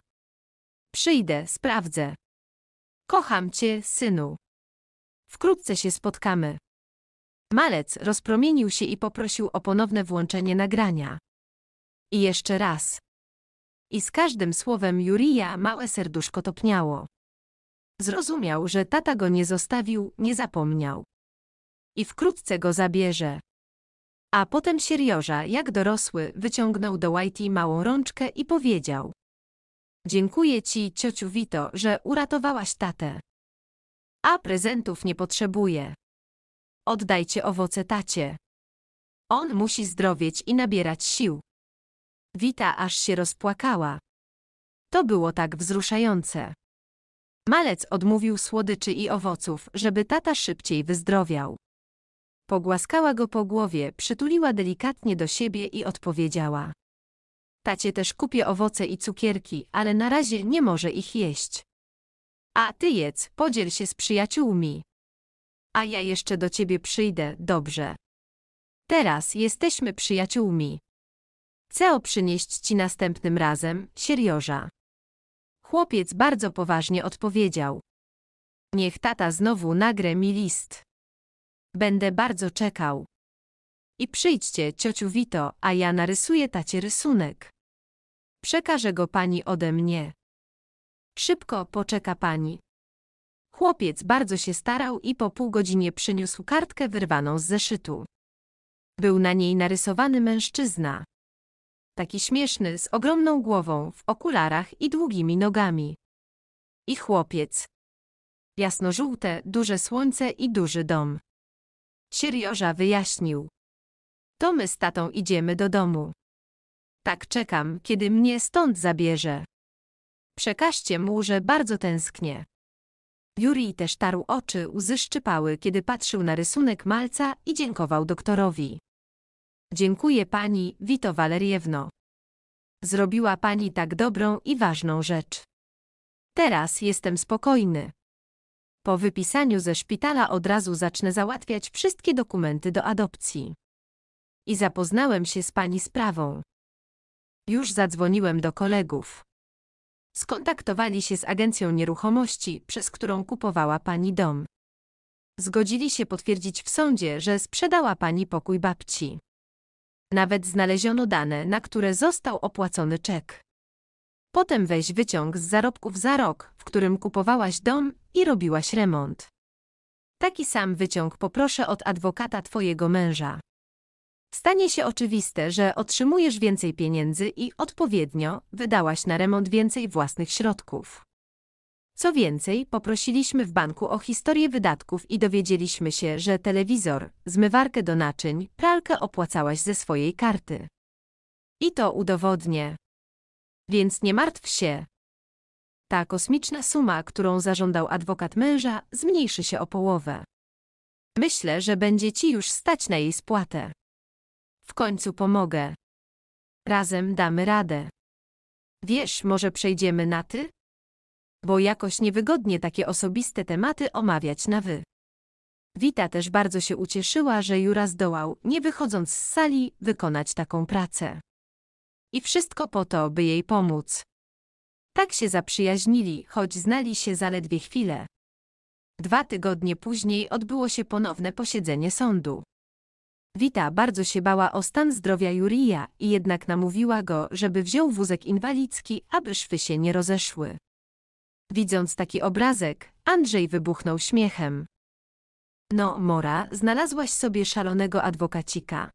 Przyjdę, sprawdzę. Kocham cię, synu. Wkrótce się spotkamy. Malec rozpromienił się i poprosił o ponowne włączenie nagrania. I jeszcze raz. I z każdym słowem Jurija małe serduszko topniało. Zrozumiał, że tata go nie zostawił, nie zapomniał i wkrótce go zabierze. A potem Sierioża, jak dorosły, wyciągnął do Whitey małą rączkę i powiedział. Dziękuję ci, ciociu Wito, że uratowałaś tatę. A prezentów nie potrzebuję. Oddajcie owoce tacie. On musi zdrowieć i nabierać sił. Wita aż się rozpłakała. To było tak wzruszające. Malec odmówił słodyczy i owoców, żeby tata szybciej wyzdrowiał. Pogłaskała go po głowie, przytuliła delikatnie do siebie i odpowiedziała. Tacie też kupię owoce i cukierki, ale na razie nie może ich jeść. A ty jedz, podziel się z przyjaciółmi. A ja jeszcze do ciebie przyjdę, dobrze. Teraz jesteśmy przyjaciółmi. Chcę przynieść ci następnym razem, sierioża. Chłopiec bardzo poważnie odpowiedział. Niech tata znowu nagrę mi list. Będę bardzo czekał. I przyjdźcie, ciociu Wito, a ja narysuję tacie rysunek. Przekażę go pani ode mnie. Szybko poczeka pani. Chłopiec bardzo się starał i po pół godzinie przyniósł kartkę wyrwaną z zeszytu. Był na niej narysowany mężczyzna. Taki śmieszny, z ogromną głową, w okularach i długimi nogami. I chłopiec. Jasnożółte, duże słońce i duży dom. Sirioża wyjaśnił. To my z tatą idziemy do domu. Tak czekam, kiedy mnie stąd zabierze. Przekażcie mu, że bardzo tęsknię. Juri też tarł oczy, łzy szczypały, kiedy patrzył na rysunek malca i dziękował doktorowi. Dziękuję pani, Wito Waleriewno. Zrobiła pani tak dobrą i ważną rzecz. Teraz jestem spokojny. Po wypisaniu ze szpitala od razu zacznę załatwiać wszystkie dokumenty do adopcji. I zapoznałem się z pani sprawą. Już zadzwoniłem do kolegów. Skontaktowali się z agencją nieruchomości, przez którą kupowała pani dom. Zgodzili się potwierdzić w sądzie, że sprzedała pani pokój babci. Nawet znaleziono dane, na które został opłacony czek. Potem weź wyciąg z zarobków za rok, w którym kupowałaś dom i robiłaś remont. Taki sam wyciąg poproszę od adwokata twojego męża. Stanie się oczywiste, że otrzymujesz więcej pieniędzy i odpowiednio wydałaś na remont więcej własnych środków. Co więcej, poprosiliśmy w banku o historię wydatków i dowiedzieliśmy się, że telewizor, zmywarkę do naczyń, pralkę opłacałaś ze swojej karty. I to udowodnię. Więc nie martw się. Ta kosmiczna suma, którą zażądał adwokat męża, zmniejszy się o połowę. Myślę, że będzie ci już stać na jej spłatę. W końcu pomogę. Razem damy radę. Wiesz, może przejdziemy na ty? Bo jakoś niewygodnie takie osobiste tematy omawiać na wy. Wita też bardzo się ucieszyła, że Jura zdołał, nie wychodząc z sali, wykonać taką pracę. I wszystko po to, by jej pomóc. Tak się zaprzyjaźnili, choć znali się zaledwie chwilę. Dwa tygodnie później odbyło się ponowne posiedzenie sądu. Wita bardzo się bała o stan zdrowia Jurija i jednak namówiła go, żeby wziął wózek inwalidzki, aby szwy się nie rozeszły. Widząc taki obrazek, Andrzej wybuchnął śmiechem. No, Mora, znalazłaś sobie szalonego adwokacika.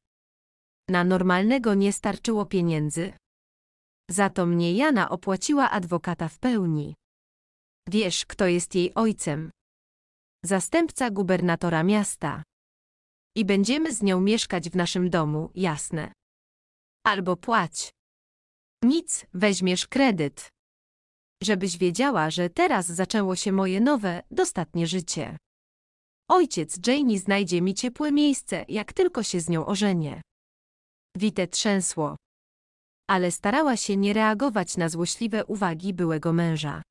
Na normalnego nie starczyło pieniędzy. Za to mnie Jana opłaciła adwokata w pełni. Wiesz, kto jest jej ojcem? Zastępca gubernatora miasta. I będziemy z nią mieszkać w naszym domu, jasne. Albo płać. Nic, weźmiesz kredyt. Żebyś wiedziała, że teraz zaczęło się moje nowe, dostatnie życie. Ojciec Janie znajdzie mi ciepłe miejsce, jak tylko się z nią ożenię. Wite trzęsło. Ale starała się nie reagować na złośliwe uwagi byłego męża.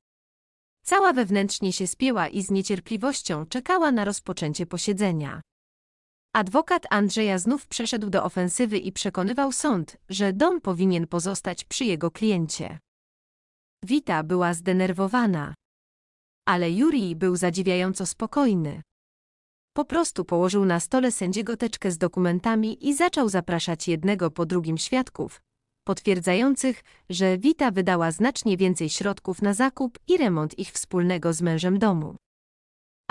Cała wewnętrznie się spięła i z niecierpliwością czekała na rozpoczęcie posiedzenia. Adwokat Andrzeja znów przeszedł do ofensywy i przekonywał sąd, że dom powinien pozostać przy jego kliencie. Wita była zdenerwowana. Ale Jurij był zadziwiająco spokojny. Po prostu położył na stole sędziego teczkę z dokumentami i zaczął zapraszać jednego po drugim świadków, potwierdzających, że Wita wydała znacznie więcej środków na zakup i remont ich wspólnego z mężem domu.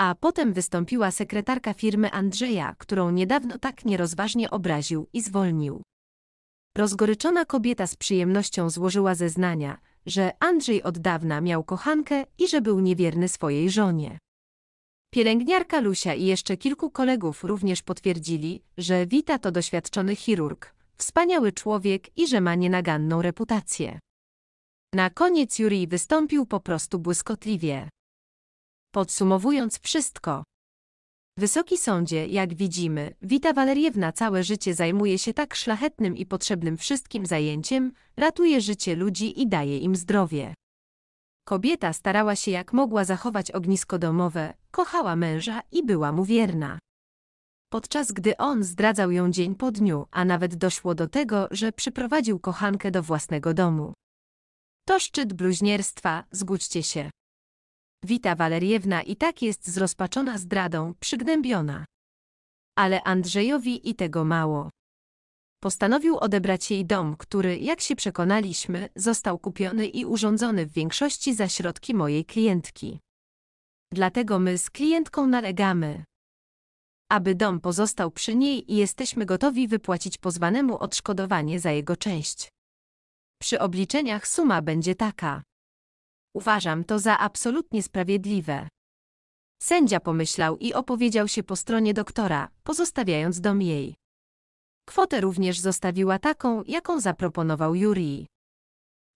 A potem wystąpiła sekretarka firmy Andrzeja, którą niedawno tak nierozważnie obraził i zwolnił. Rozgoryczona kobieta z przyjemnością złożyła zeznania, że Andrzej od dawna miał kochankę i że był niewierny swojej żonie. Pielęgniarka Lusia i jeszcze kilku kolegów również potwierdzili, że Wita to doświadczony chirurg, wspaniały człowiek i że ma nienaganną reputację. Na koniec Juri wystąpił po prostu błyskotliwie. Podsumowując wszystko. Wysoki sądzie, jak widzimy, Wita Waleriewna całe życie zajmuje się tak szlachetnym i potrzebnym wszystkim zajęciem, ratuje życie ludzi i daje im zdrowie. Kobieta starała się jak mogła zachować ognisko domowe, kochała męża i była mu wierna. Podczas gdy on zdradzał ją dzień po dniu, a nawet doszło do tego, że przyprowadził kochankę do własnego domu. To szczyt bluźnierstwa, zgódźcie się. Wita Waleriewna i tak jest zrozpaczona zdradą, przygnębiona. Ale Andrzejowi i tego mało. Postanowił odebrać jej dom, który, jak się przekonaliśmy, został kupiony i urządzony w większości za środki mojej klientki. Dlatego my z klientką nalegamy, aby dom pozostał przy niej i jesteśmy gotowi wypłacić pozwanemu odszkodowanie za jego część. Przy obliczeniach suma będzie taka. Uważam to za absolutnie sprawiedliwe. Sędzia pomyślał i opowiedział się po stronie doktora, pozostawiając dom jej. Kwotę również zostawiła taką, jaką zaproponował Jurij.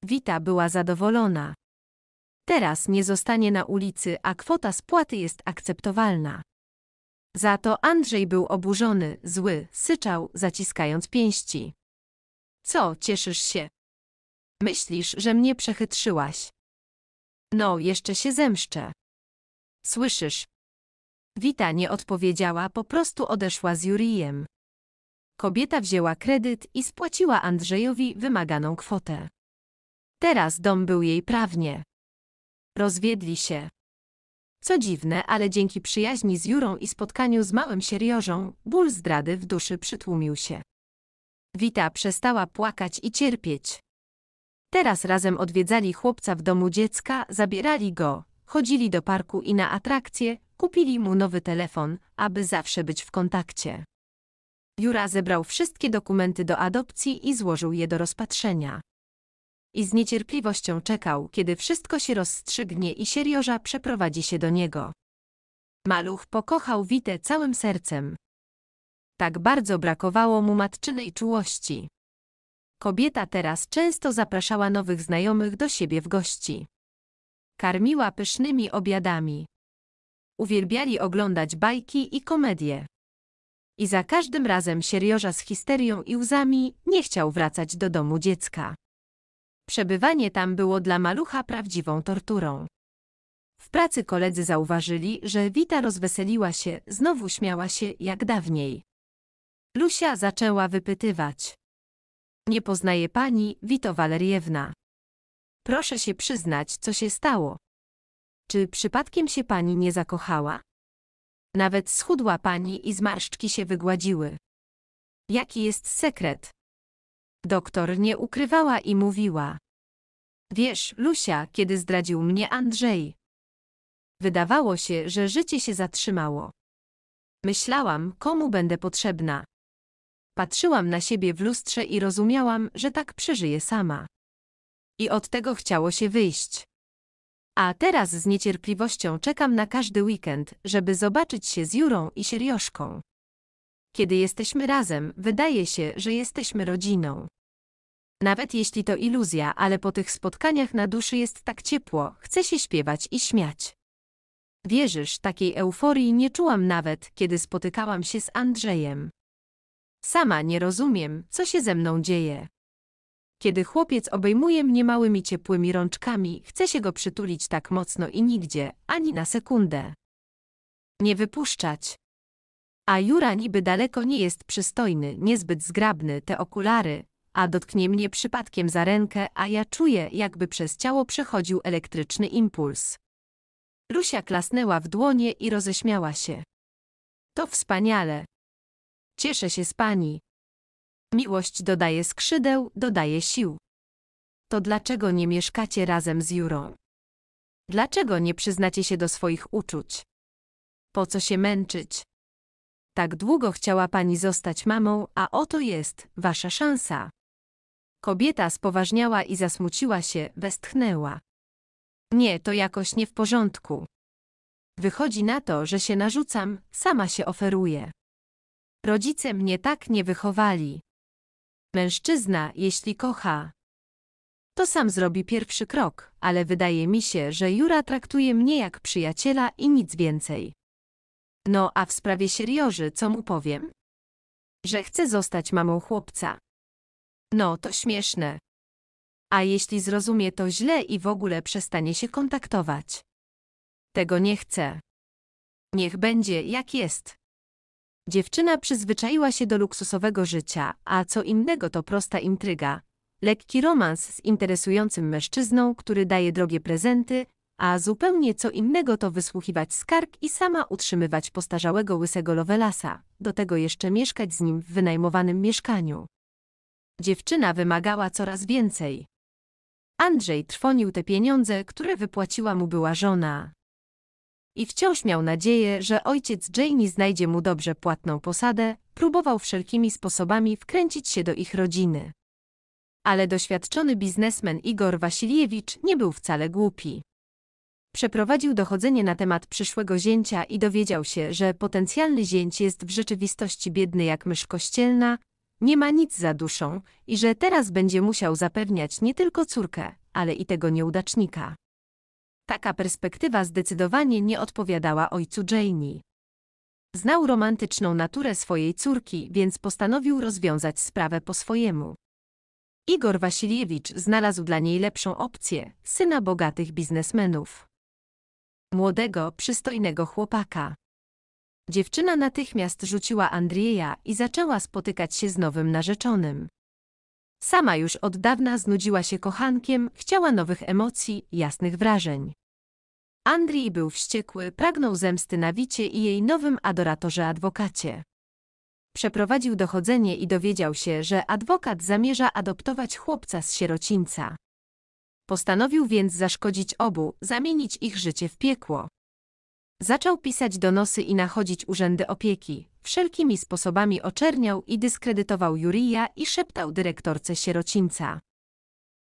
Wita była zadowolona. Teraz nie zostanie na ulicy, a kwota spłaty jest akceptowalna. Za to Andrzej był oburzony, zły, syczał, zaciskając pięści. Co, cieszysz się? Myślisz, że mnie przechytrzyłaś? No, jeszcze się zemszczę. Słyszysz? Wita nie odpowiedziała, po prostu odeszła z Jurijem. Kobieta wzięła kredyt i spłaciła Andrzejowi wymaganą kwotę. Teraz dom był jej prawnie. Rozwiedli się. Co dziwne, ale dzięki przyjaźni z Jurą i spotkaniu z małym sieriożą, ból zdrady w duszy przytłumił się. Wita przestała płakać i cierpieć. Teraz razem odwiedzali chłopca w domu dziecka, zabierali go, chodzili do parku i na atrakcje, kupili mu nowy telefon, aby zawsze być w kontakcie. Jura zebrał wszystkie dokumenty do adopcji i złożył je do rozpatrzenia. I z niecierpliwością czekał, kiedy wszystko się rozstrzygnie i sierioża przeprowadzi się do niego. Maluch pokochał Witę całym sercem. Tak bardzo brakowało mu matczynej czułości. Kobieta teraz często zapraszała nowych znajomych do siebie w gości. Karmiła pysznymi obiadami. Uwielbiali oglądać bajki i komedie i za każdym razem Serioża z histerią i łzami nie chciał wracać do domu dziecka. Przebywanie tam było dla malucha prawdziwą torturą. W pracy koledzy zauważyli, że Wita rozweseliła się, znowu śmiała się jak dawniej. Lucia zaczęła wypytywać. Nie poznaje pani, Wito Waleriewna. Proszę się przyznać, co się stało. Czy przypadkiem się pani nie zakochała? Nawet schudła pani i zmarszczki się wygładziły. Jaki jest sekret? Doktor nie ukrywała i mówiła. Wiesz, Lusia, kiedy zdradził mnie Andrzej. Wydawało się, że życie się zatrzymało. Myślałam, komu będę potrzebna. Patrzyłam na siebie w lustrze i rozumiałam, że tak przeżyję sama. I od tego chciało się wyjść. A teraz z niecierpliwością czekam na każdy weekend, żeby zobaczyć się z Jurą i Sierioszką. Kiedy jesteśmy razem, wydaje się, że jesteśmy rodziną. Nawet jeśli to iluzja, ale po tych spotkaniach na duszy jest tak ciepło, chce się śpiewać i śmiać. Wierzysz, takiej euforii nie czułam nawet, kiedy spotykałam się z Andrzejem. Sama nie rozumiem, co się ze mną dzieje. Kiedy chłopiec obejmuje mnie małymi ciepłymi rączkami, chcę się go przytulić tak mocno i nigdzie, ani na sekundę. Nie wypuszczać. A Jura niby daleko nie jest przystojny, niezbyt zgrabny, te okulary, a dotknie mnie przypadkiem za rękę, a ja czuję, jakby przez ciało przechodził elektryczny impuls. Rusia klasnęła w dłonie i roześmiała się. To wspaniale. Cieszę się z pani. Miłość dodaje skrzydeł, dodaje sił. To dlaczego nie mieszkacie razem z Jurą? Dlaczego nie przyznacie się do swoich uczuć? Po co się męczyć? Tak długo chciała pani zostać mamą, a oto jest wasza szansa. Kobieta spoważniała i zasmuciła się, westchnęła. Nie, to jakoś nie w porządku. Wychodzi na to, że się narzucam, sama się oferuję. Rodzice mnie tak nie wychowali. Mężczyzna, jeśli kocha, to sam zrobi pierwszy krok, ale wydaje mi się, że Jura traktuje mnie jak przyjaciela i nic więcej. No a w sprawie Sirioży co mu powiem? Że chcę zostać mamą chłopca. No to śmieszne. A jeśli zrozumie to źle i w ogóle przestanie się kontaktować? Tego nie chcę. Niech będzie jak jest. Dziewczyna przyzwyczaiła się do luksusowego życia, a co innego to prosta intryga. Lekki romans z interesującym mężczyzną, który daje drogie prezenty, a zupełnie co innego to wysłuchiwać skarg i sama utrzymywać postarzałego łysego Lovelasa, do tego jeszcze mieszkać z nim w wynajmowanym mieszkaniu. Dziewczyna wymagała coraz więcej. Andrzej trwonił te pieniądze, które wypłaciła mu była żona, i wciąż miał nadzieję, że ojciec Jamie znajdzie mu dobrze płatną posadę, próbował wszelkimi sposobami wkręcić się do ich rodziny. Ale doświadczony biznesmen Igor Wasiliewicz nie był wcale głupi. Przeprowadził dochodzenie na temat przyszłego zięcia i dowiedział się, że potencjalny zięć jest w rzeczywistości biedny jak mysz kościelna, nie ma nic za duszą i że teraz będzie musiał zapewniać nie tylko córkę, ale i tego nieudacznika. Taka perspektywa zdecydowanie nie odpowiadała ojcu Janey. Znał romantyczną naturę swojej córki, więc postanowił rozwiązać sprawę po swojemu. Igor Wasiliewicz znalazł dla niej lepszą opcję syna bogatych biznesmenów. Młodego, przystojnego chłopaka. Dziewczyna natychmiast rzuciła Andrieja i zaczęła spotykać się z nowym narzeczonym. Sama już od dawna znudziła się kochankiem, chciała nowych emocji, jasnych wrażeń. Andrii był wściekły, pragnął zemsty na Wicie i jej nowym adoratorze adwokacie. Przeprowadził dochodzenie i dowiedział się, że adwokat zamierza adoptować chłopca z sierocińca. Postanowił więc zaszkodzić obu, zamienić ich życie w piekło. Zaczął pisać donosy i nachodzić urzędy opieki. Wszelkimi sposobami oczerniał i dyskredytował Jurija i szeptał dyrektorce sierocińca.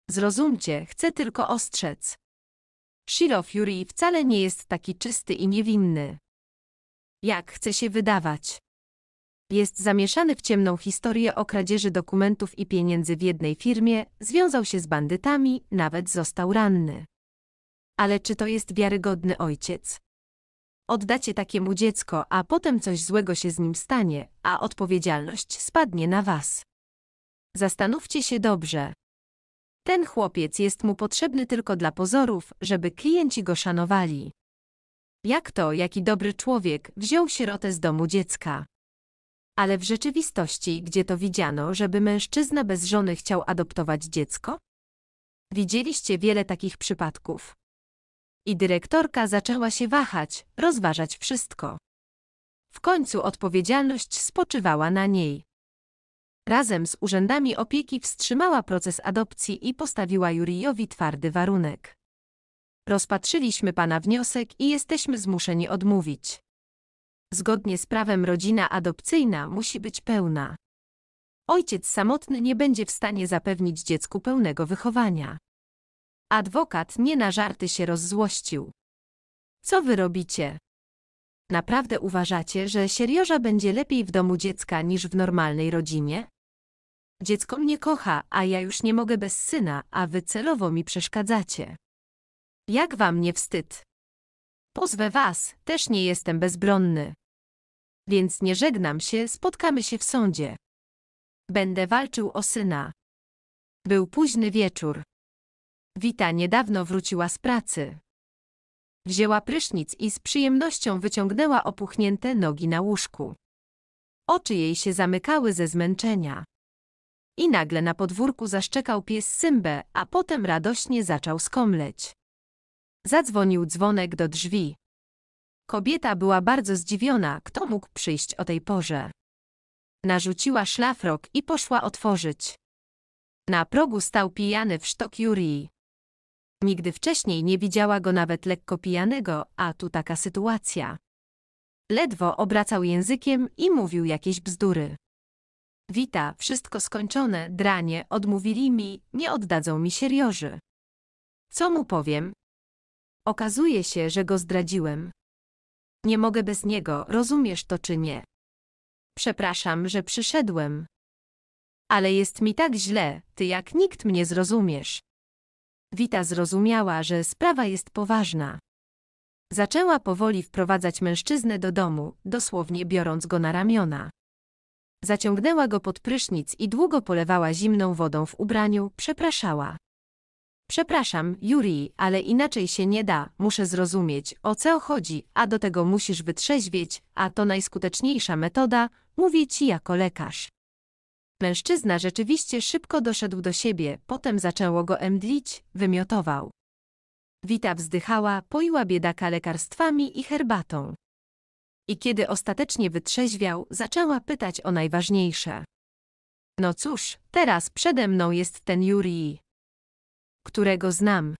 Zrozumcie, chcę tylko ostrzec. Shiro Fury wcale nie jest taki czysty i niewinny. Jak chce się wydawać. Jest zamieszany w ciemną historię o kradzieży dokumentów i pieniędzy w jednej firmie, związał się z bandytami, nawet został ranny. Ale czy to jest wiarygodny ojciec? Oddacie takiemu dziecko, a potem coś złego się z nim stanie, a odpowiedzialność spadnie na was. Zastanówcie się dobrze, ten chłopiec jest mu potrzebny tylko dla pozorów, żeby klienci go szanowali. Jak to, jaki dobry człowiek wziął sierotę z domu dziecka? Ale w rzeczywistości, gdzie to widziano, żeby mężczyzna bez żony chciał adoptować dziecko? Widzieliście wiele takich przypadków. I dyrektorka zaczęła się wahać, rozważać wszystko. W końcu odpowiedzialność spoczywała na niej razem z urzędami opieki wstrzymała proces adopcji i postawiła Jurijowi twardy warunek. Rozpatrzyliśmy pana wniosek i jesteśmy zmuszeni odmówić. Zgodnie z prawem rodzina adopcyjna musi być pełna. Ojciec samotny nie będzie w stanie zapewnić dziecku pełnego wychowania. Adwokat nie na żarty się rozzłościł. Co wy robicie? Naprawdę uważacie, że Serioża będzie lepiej w domu dziecka niż w normalnej rodzinie? Dziecko mnie kocha, a ja już nie mogę bez syna, a wy celowo mi przeszkadzacie. Jak wam nie wstyd? Pozwę was, też nie jestem bezbronny. Więc nie żegnam się, spotkamy się w sądzie. Będę walczył o syna. Był późny wieczór. Wita niedawno wróciła z pracy. Wzięła prysznic i z przyjemnością wyciągnęła opuchnięte nogi na łóżku. Oczy jej się zamykały ze zmęczenia. I nagle na podwórku zaszczekał pies Symbę, a potem radośnie zaczął skomleć. Zadzwonił dzwonek do drzwi. Kobieta była bardzo zdziwiona, kto mógł przyjść o tej porze. Narzuciła szlafrok i poszła otworzyć. Na progu stał pijany w sztok Jurij. Nigdy wcześniej nie widziała go nawet lekko pijanego, a tu taka sytuacja. Ledwo obracał językiem i mówił jakieś bzdury. Wita, wszystko skończone, dranie, odmówili mi, nie oddadzą mi sierioży. Co mu powiem? Okazuje się, że go zdradziłem. Nie mogę bez niego, rozumiesz to czy nie? Przepraszam, że przyszedłem. Ale jest mi tak źle, ty jak nikt mnie zrozumiesz. Wita zrozumiała, że sprawa jest poważna. Zaczęła powoli wprowadzać mężczyznę do domu, dosłownie biorąc go na ramiona. Zaciągnęła go pod prysznic i długo polewała zimną wodą w ubraniu, przepraszała. Przepraszam, Juri, ale inaczej się nie da, muszę zrozumieć, o co chodzi, a do tego musisz wytrzeźwieć, a to najskuteczniejsza metoda, mówię ci jako lekarz. Mężczyzna rzeczywiście szybko doszedł do siebie, potem zaczęło go emdlić, wymiotował. Wita wzdychała, poiła biedaka lekarstwami i herbatą. I kiedy ostatecznie wytrzeźwiał, zaczęła pytać o najważniejsze. No cóż, teraz przede mną jest ten Jurij, którego znam.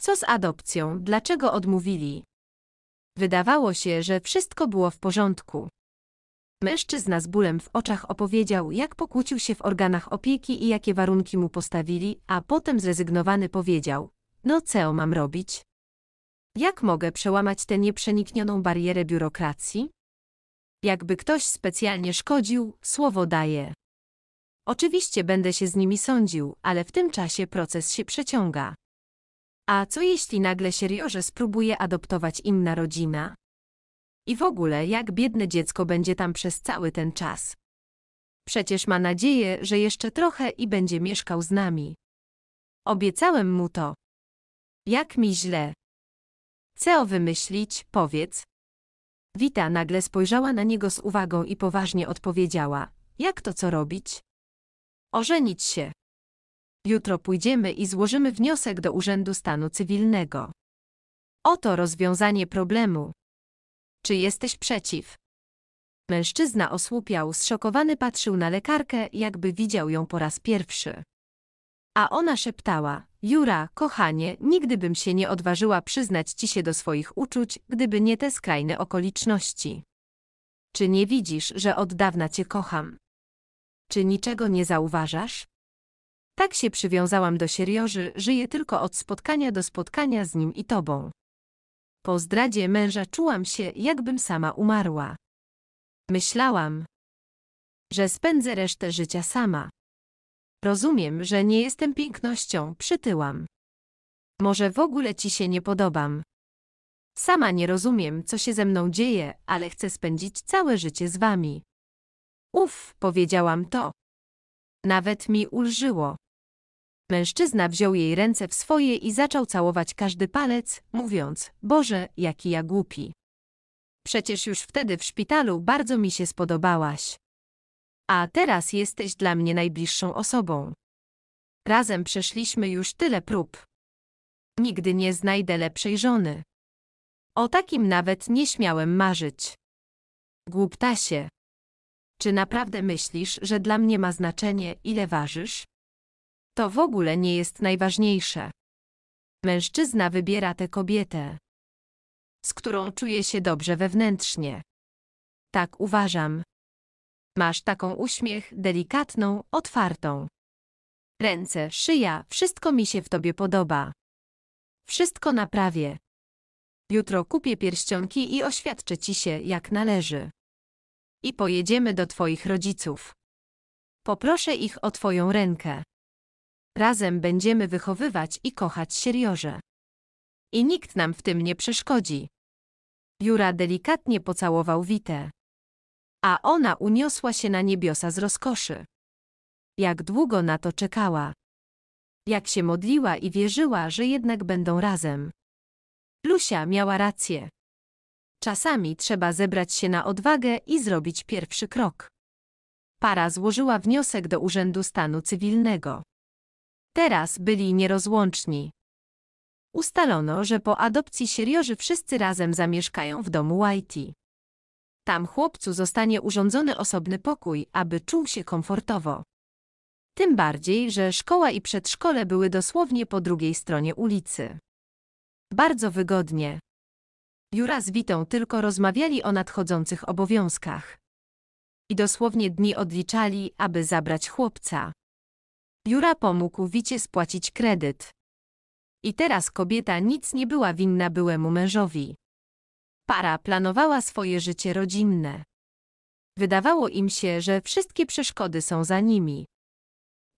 Co z adopcją? Dlaczego odmówili? Wydawało się, że wszystko było w porządku. Mężczyzna z bólem w oczach opowiedział, jak pokłócił się w organach opieki i jakie warunki mu postawili, a potem zrezygnowany powiedział: No co mam robić? Jak mogę przełamać tę nieprzeniknioną barierę biurokracji? Jakby ktoś specjalnie szkodził, słowo daję. Oczywiście będę się z nimi sądził, ale w tym czasie proces się przeciąga. A co jeśli nagle się Riorze spróbuje adoptować inna rodzina? I w ogóle jak biedne dziecko będzie tam przez cały ten czas? Przecież ma nadzieję, że jeszcze trochę i będzie mieszkał z nami. Obiecałem mu to. Jak mi źle. Ceo wymyślić, powiedz. Wita nagle spojrzała na niego z uwagą i poważnie odpowiedziała. Jak to co robić? Ożenić się. Jutro pójdziemy i złożymy wniosek do Urzędu Stanu Cywilnego. Oto rozwiązanie problemu. Czy jesteś przeciw? Mężczyzna osłupiał, zszokowany patrzył na lekarkę, jakby widział ją po raz pierwszy. A ona szeptała, Jura, kochanie, nigdy bym się nie odważyła przyznać ci się do swoich uczuć, gdyby nie te skrajne okoliczności. Czy nie widzisz, że od dawna cię kocham? Czy niczego nie zauważasz? Tak się przywiązałam do Sierioży, żyję tylko od spotkania do spotkania z nim i tobą. Po zdradzie męża czułam się, jakbym sama umarła. Myślałam, że spędzę resztę życia sama. Rozumiem, że nie jestem pięknością, przytyłam. Może w ogóle ci się nie podobam. Sama nie rozumiem, co się ze mną dzieje, ale chcę spędzić całe życie z wami. Uf, powiedziałam to. Nawet mi ulżyło. Mężczyzna wziął jej ręce w swoje i zaczął całować każdy palec, mówiąc, Boże, jaki ja głupi. Przecież już wtedy w szpitalu bardzo mi się spodobałaś a teraz jesteś dla mnie najbliższą osobą. Razem przeszliśmy już tyle prób. Nigdy nie znajdę lepszej żony. O takim nawet nie śmiałem marzyć. Głuptasie. Czy naprawdę myślisz, że dla mnie ma znaczenie, ile ważysz? To w ogóle nie jest najważniejsze. Mężczyzna wybiera tę kobietę, z którą czuje się dobrze wewnętrznie. Tak uważam. Masz taką uśmiech, delikatną, otwartą. Ręce, szyja, wszystko mi się w tobie podoba. Wszystko naprawię. Jutro kupię pierścionki i oświadczę ci się, jak należy. I pojedziemy do twoich rodziców. Poproszę ich o twoją rękę. Razem będziemy wychowywać i kochać Seriorze. I nikt nam w tym nie przeszkodzi. Jura delikatnie pocałował Witę a ona uniosła się na niebiosa z rozkoszy. Jak długo na to czekała. Jak się modliła i wierzyła, że jednak będą razem. Lusia miała rację. Czasami trzeba zebrać się na odwagę i zrobić pierwszy krok. Para złożyła wniosek do Urzędu Stanu Cywilnego. Teraz byli nierozłączni. Ustalono, że po adopcji sierioży wszyscy razem zamieszkają w domu Whitey. Tam chłopcu zostanie urządzony osobny pokój, aby czuł się komfortowo. Tym bardziej, że szkoła i przedszkole były dosłownie po drugiej stronie ulicy. Bardzo wygodnie. Jura z Witą tylko rozmawiali o nadchodzących obowiązkach. I dosłownie dni odliczali, aby zabrać chłopca. Jura pomógł Wicie spłacić kredyt. I teraz kobieta nic nie była winna byłemu mężowi. Para planowała swoje życie rodzinne. Wydawało im się, że wszystkie przeszkody są za nimi.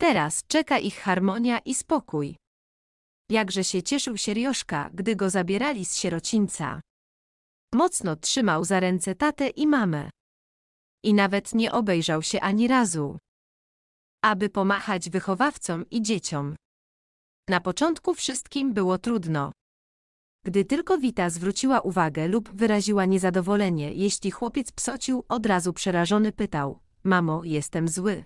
Teraz czeka ich harmonia i spokój. Jakże się cieszył Sierioszka, gdy go zabierali z sierocińca. Mocno trzymał za ręce tatę i mamę. I nawet nie obejrzał się ani razu. Aby pomachać wychowawcom i dzieciom. Na początku wszystkim było trudno. Gdy tylko Wita zwróciła uwagę lub wyraziła niezadowolenie, jeśli chłopiec psocił, od razu przerażony pytał: Mamo, jestem zły.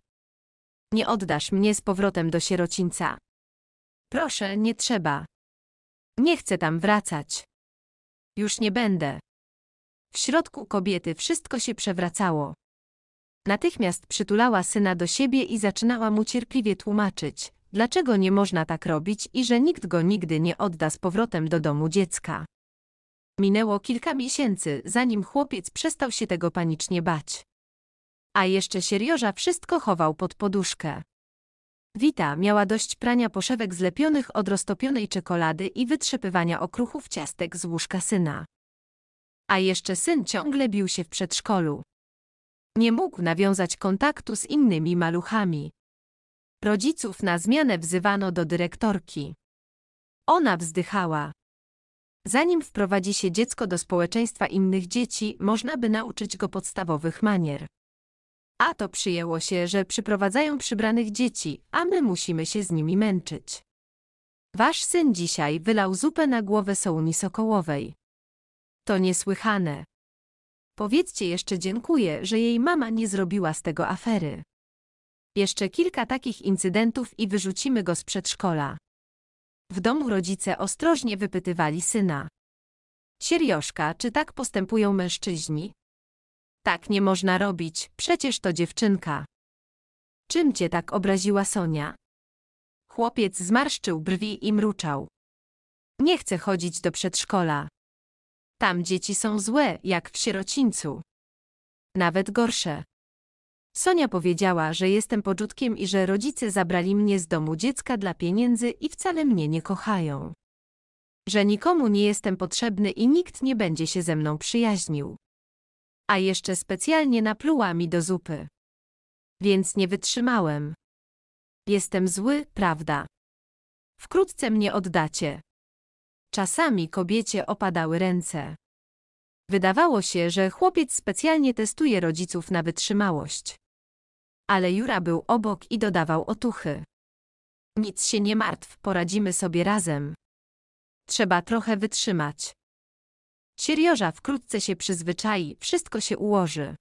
Nie oddasz mnie z powrotem do sierocińca. Proszę, nie trzeba. Nie chcę tam wracać. Już nie będę. W środku kobiety wszystko się przewracało. Natychmiast przytulała syna do siebie i zaczynała mu cierpliwie tłumaczyć, dlaczego nie można tak robić i że nikt go nigdy nie odda z powrotem do domu dziecka. Minęło kilka miesięcy, zanim chłopiec przestał się tego panicznie bać. A jeszcze Serioża wszystko chował pod poduszkę. Wita miała dość prania poszewek zlepionych od roztopionej czekolady i wytrzepywania okruchów ciastek z łóżka syna. A jeszcze syn ciągle bił się w przedszkolu. Nie mógł nawiązać kontaktu z innymi maluchami. Rodziców na zmianę wzywano do dyrektorki. Ona wzdychała. Zanim wprowadzi się dziecko do społeczeństwa innych dzieci, można by nauczyć go podstawowych manier. A to przyjęło się, że przyprowadzają przybranych dzieci, a my musimy się z nimi męczyć. Wasz syn dzisiaj wylał zupę na głowę Sołni Sokołowej. To niesłychane. Powiedzcie jeszcze dziękuję, że jej mama nie zrobiła z tego afery. Jeszcze kilka takich incydentów i wyrzucimy go z przedszkola. W domu rodzice ostrożnie wypytywali syna. Sierioszka, czy tak postępują mężczyźni? Tak nie można robić, przecież to dziewczynka. Czym cię tak obraziła Sonia? Chłopiec zmarszczył brwi i mruczał. Nie chcę chodzić do przedszkola. Tam dzieci są złe, jak w sierocińcu. Nawet gorsze. Sonia powiedziała, że jestem poczutkiem i że rodzice zabrali mnie z domu dziecka dla pieniędzy i wcale mnie nie kochają. Że nikomu nie jestem potrzebny i nikt nie będzie się ze mną przyjaźnił. A jeszcze specjalnie napluła mi do zupy. Więc nie wytrzymałem. Jestem zły, prawda? Wkrótce mnie oddacie. Czasami kobiecie opadały ręce. Wydawało się, że chłopiec specjalnie testuje rodziców na wytrzymałość ale Jura był obok i dodawał otuchy. Nic się nie martw, poradzimy sobie razem. Trzeba trochę wytrzymać. Sierioża wkrótce się przyzwyczai, wszystko się ułoży.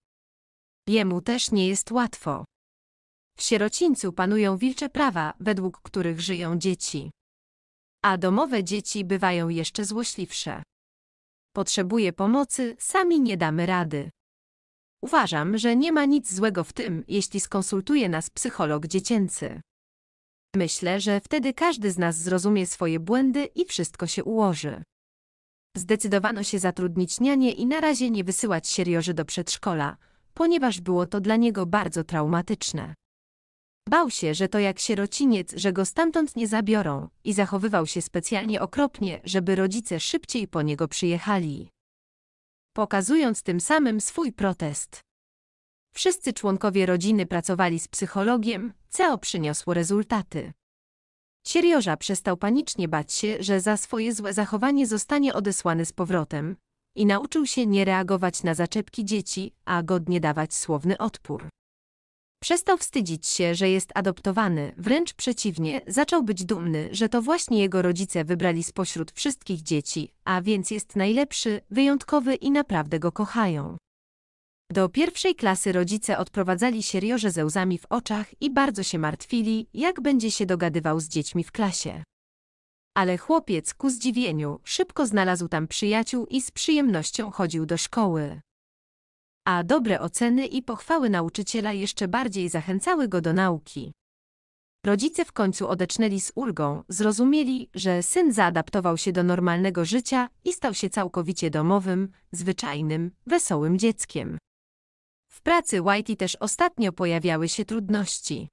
Jemu też nie jest łatwo. W sierocińcu panują wilcze prawa, według których żyją dzieci. A domowe dzieci bywają jeszcze złośliwsze. Potrzebuje pomocy, sami nie damy rady. Uważam, że nie ma nic złego w tym, jeśli skonsultuje nas psycholog dziecięcy. Myślę, że wtedy każdy z nas zrozumie swoje błędy i wszystko się ułoży. Zdecydowano się zatrudnić nianie i na razie nie wysyłać Sierioży do przedszkola, ponieważ było to dla niego bardzo traumatyczne. Bał się, że to jak sierociniec, że go stamtąd nie zabiorą i zachowywał się specjalnie okropnie, żeby rodzice szybciej po niego przyjechali pokazując tym samym swój protest. Wszyscy członkowie rodziny pracowali z psychologiem, co przyniosło rezultaty. Sierioża przestał panicznie bać się, że za swoje złe zachowanie zostanie odesłany z powrotem i nauczył się nie reagować na zaczepki dzieci, a godnie dawać słowny odpór. Przestał wstydzić się, że jest adoptowany, wręcz przeciwnie, zaczął być dumny, że to właśnie jego rodzice wybrali spośród wszystkich dzieci, a więc jest najlepszy, wyjątkowy i naprawdę go kochają. Do pierwszej klasy rodzice odprowadzali Seriorze ze łzami w oczach i bardzo się martwili, jak będzie się dogadywał z dziećmi w klasie. Ale chłopiec, ku zdziwieniu, szybko znalazł tam przyjaciół i z przyjemnością chodził do szkoły a dobre oceny i pochwały nauczyciela jeszcze bardziej zachęcały go do nauki. Rodzice w końcu odecznęli z ulgą, zrozumieli, że syn zaadaptował się do normalnego życia i stał się całkowicie domowym, zwyczajnym, wesołym dzieckiem. W pracy Whitey też ostatnio pojawiały się trudności.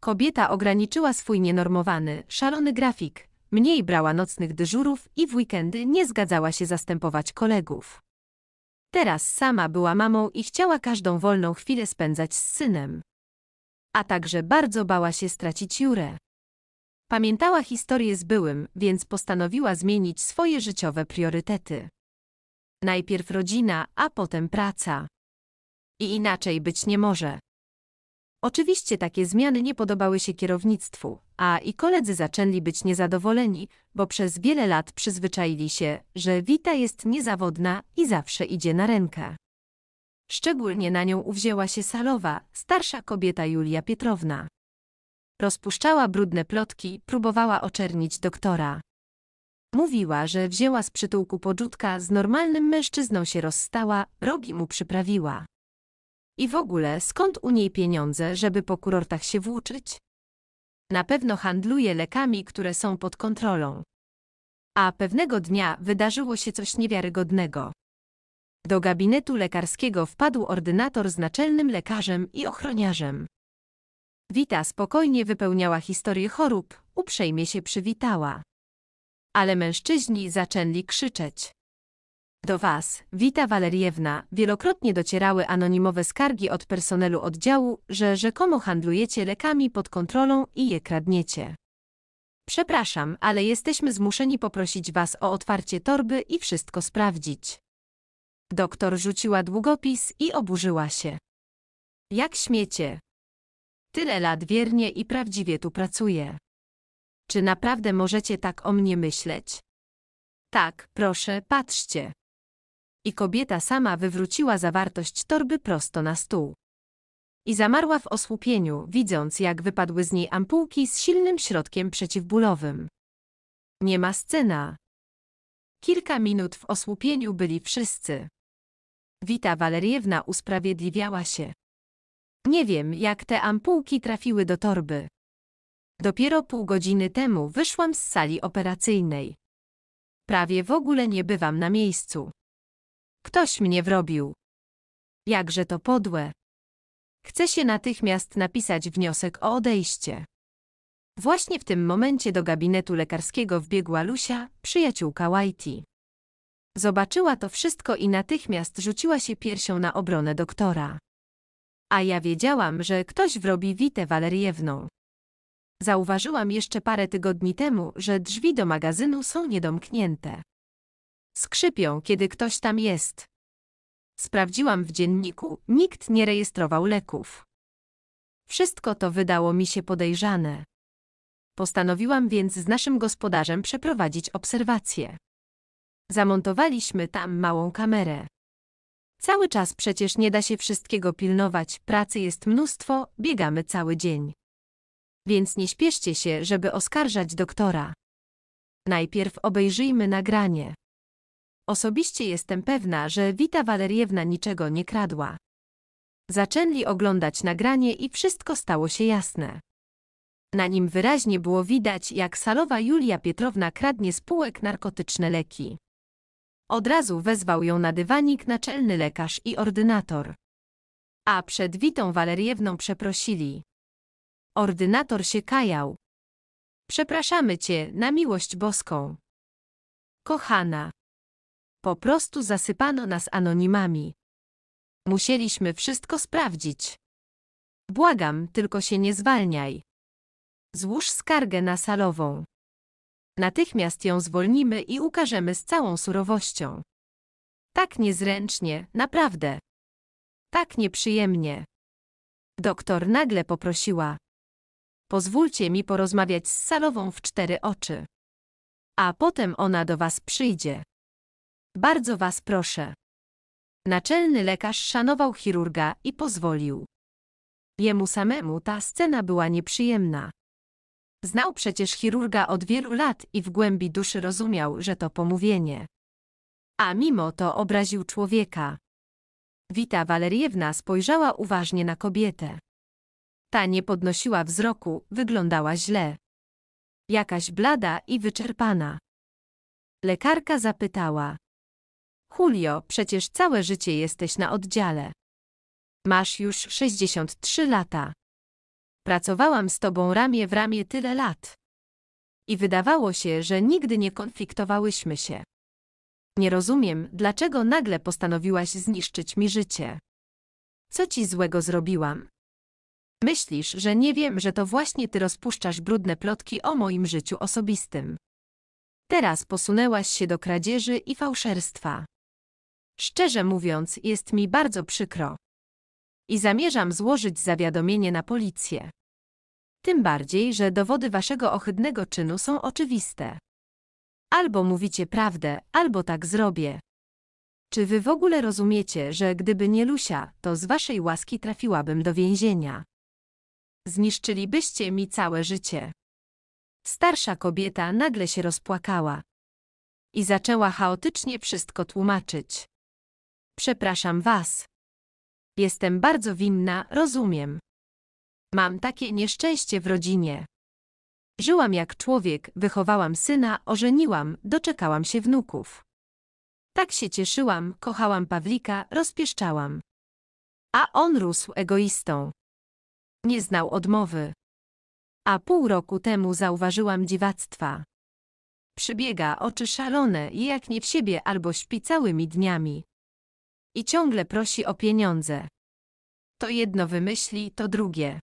Kobieta ograniczyła swój nienormowany, szalony grafik, mniej brała nocnych dyżurów i w weekendy nie zgadzała się zastępować kolegów. Teraz sama była mamą i chciała każdą wolną chwilę spędzać z synem. A także bardzo bała się stracić Jurę. Pamiętała historię z byłym, więc postanowiła zmienić swoje życiowe priorytety. Najpierw rodzina, a potem praca. I inaczej być nie może. Oczywiście takie zmiany nie podobały się kierownictwu, a i koledzy zaczęli być niezadowoleni, bo przez wiele lat przyzwyczaili się, że Wita jest niezawodna i zawsze idzie na rękę. Szczególnie na nią uwzięła się Salowa, starsza kobieta Julia Pietrowna. Rozpuszczała brudne plotki, próbowała oczernić doktora. Mówiła, że wzięła z przytułku podrzutka, z normalnym mężczyzną się rozstała, rogi mu przyprawiła. I w ogóle skąd u niej pieniądze, żeby po kurortach się włóczyć? Na pewno handluje lekami, które są pod kontrolą. A pewnego dnia wydarzyło się coś niewiarygodnego. Do gabinetu lekarskiego wpadł ordynator z naczelnym lekarzem i ochroniarzem. Wita spokojnie wypełniała historię chorób, uprzejmie się przywitała. Ale mężczyźni zaczęli krzyczeć. Do Was, Wita Waleriewna, wielokrotnie docierały anonimowe skargi od personelu oddziału, że rzekomo handlujecie lekami pod kontrolą i je kradniecie. Przepraszam, ale jesteśmy zmuszeni poprosić Was o otwarcie torby i wszystko sprawdzić. Doktor rzuciła długopis i oburzyła się. Jak śmiecie? Tyle lat wiernie i prawdziwie tu pracuję. Czy naprawdę możecie tak o mnie myśleć? Tak, proszę, patrzcie. I kobieta sama wywróciła zawartość torby prosto na stół. I zamarła w osłupieniu, widząc jak wypadły z niej ampułki z silnym środkiem przeciwbólowym. Nie ma scena. Kilka minut w osłupieniu byli wszyscy. Wita Waleriewna usprawiedliwiała się. Nie wiem, jak te ampułki trafiły do torby. Dopiero pół godziny temu wyszłam z sali operacyjnej. Prawie w ogóle nie bywam na miejscu. Ktoś mnie wrobił. Jakże to podłe. Chce się natychmiast napisać wniosek o odejście. Właśnie w tym momencie do gabinetu lekarskiego wbiegła Lusia, przyjaciółka Whitey. Zobaczyła to wszystko i natychmiast rzuciła się piersią na obronę doktora. A ja wiedziałam, że ktoś wrobi Witę Waleriewną. Zauważyłam jeszcze parę tygodni temu, że drzwi do magazynu są niedomknięte. Skrzypią, kiedy ktoś tam jest. Sprawdziłam w dzienniku, nikt nie rejestrował leków. Wszystko to wydało mi się podejrzane. Postanowiłam więc z naszym gospodarzem przeprowadzić obserwacje. Zamontowaliśmy tam małą kamerę. Cały czas przecież nie da się wszystkiego pilnować, pracy jest mnóstwo, biegamy cały dzień. Więc nie śpieszcie się, żeby oskarżać doktora. Najpierw obejrzyjmy nagranie. Osobiście jestem pewna, że Wita Waleriewna niczego nie kradła. Zaczęli oglądać nagranie i wszystko stało się jasne. Na nim wyraźnie było widać, jak salowa Julia Pietrowna kradnie spółek narkotyczne leki. Od razu wezwał ją na dywanik naczelny lekarz i ordynator. A przed Witą Waleriewną przeprosili. Ordynator się kajał. Przepraszamy cię, na miłość boską. Kochana. Po prostu zasypano nas anonimami. Musieliśmy wszystko sprawdzić. Błagam, tylko się nie zwalniaj. Złóż skargę na salową. Natychmiast ją zwolnimy i ukażemy z całą surowością. Tak niezręcznie, naprawdę. Tak nieprzyjemnie. Doktor nagle poprosiła. Pozwólcie mi porozmawiać z salową w cztery oczy. A potem ona do was przyjdzie. Bardzo was proszę. Naczelny lekarz szanował chirurga i pozwolił. Jemu samemu ta scena była nieprzyjemna. Znał przecież chirurga od wielu lat i w głębi duszy rozumiał, że to pomówienie. A mimo to obraził człowieka. Wita Waleriewna spojrzała uważnie na kobietę. Ta nie podnosiła wzroku, wyglądała źle. Jakaś blada i wyczerpana. Lekarka zapytała. Julio, przecież całe życie jesteś na oddziale. Masz już 63 lata. Pracowałam z tobą ramię w ramię tyle lat. I wydawało się, że nigdy nie konfliktowałyśmy się. Nie rozumiem, dlaczego nagle postanowiłaś zniszczyć mi życie. Co ci złego zrobiłam? Myślisz, że nie wiem, że to właśnie ty rozpuszczasz brudne plotki o moim życiu osobistym. Teraz posunęłaś się do kradzieży i fałszerstwa. Szczerze mówiąc, jest mi bardzo przykro. I zamierzam złożyć zawiadomienie na policję. Tym bardziej, że dowody waszego ohydnego czynu są oczywiste. Albo mówicie prawdę, albo tak zrobię. Czy wy w ogóle rozumiecie, że gdyby nie Lusia, to z waszej łaski trafiłabym do więzienia? Zniszczylibyście mi całe życie. Starsza kobieta nagle się rozpłakała i zaczęła chaotycznie wszystko tłumaczyć. Przepraszam was. Jestem bardzo winna, rozumiem. Mam takie nieszczęście w rodzinie. Żyłam jak człowiek, wychowałam syna, ożeniłam, doczekałam się wnuków. Tak się cieszyłam, kochałam Pawlika, rozpieszczałam. A on rósł egoistą. Nie znał odmowy. A pół roku temu zauważyłam dziwactwa. Przybiega oczy szalone i jak nie w siebie albo śpi całymi dniami. I ciągle prosi o pieniądze. To jedno wymyśli, to drugie.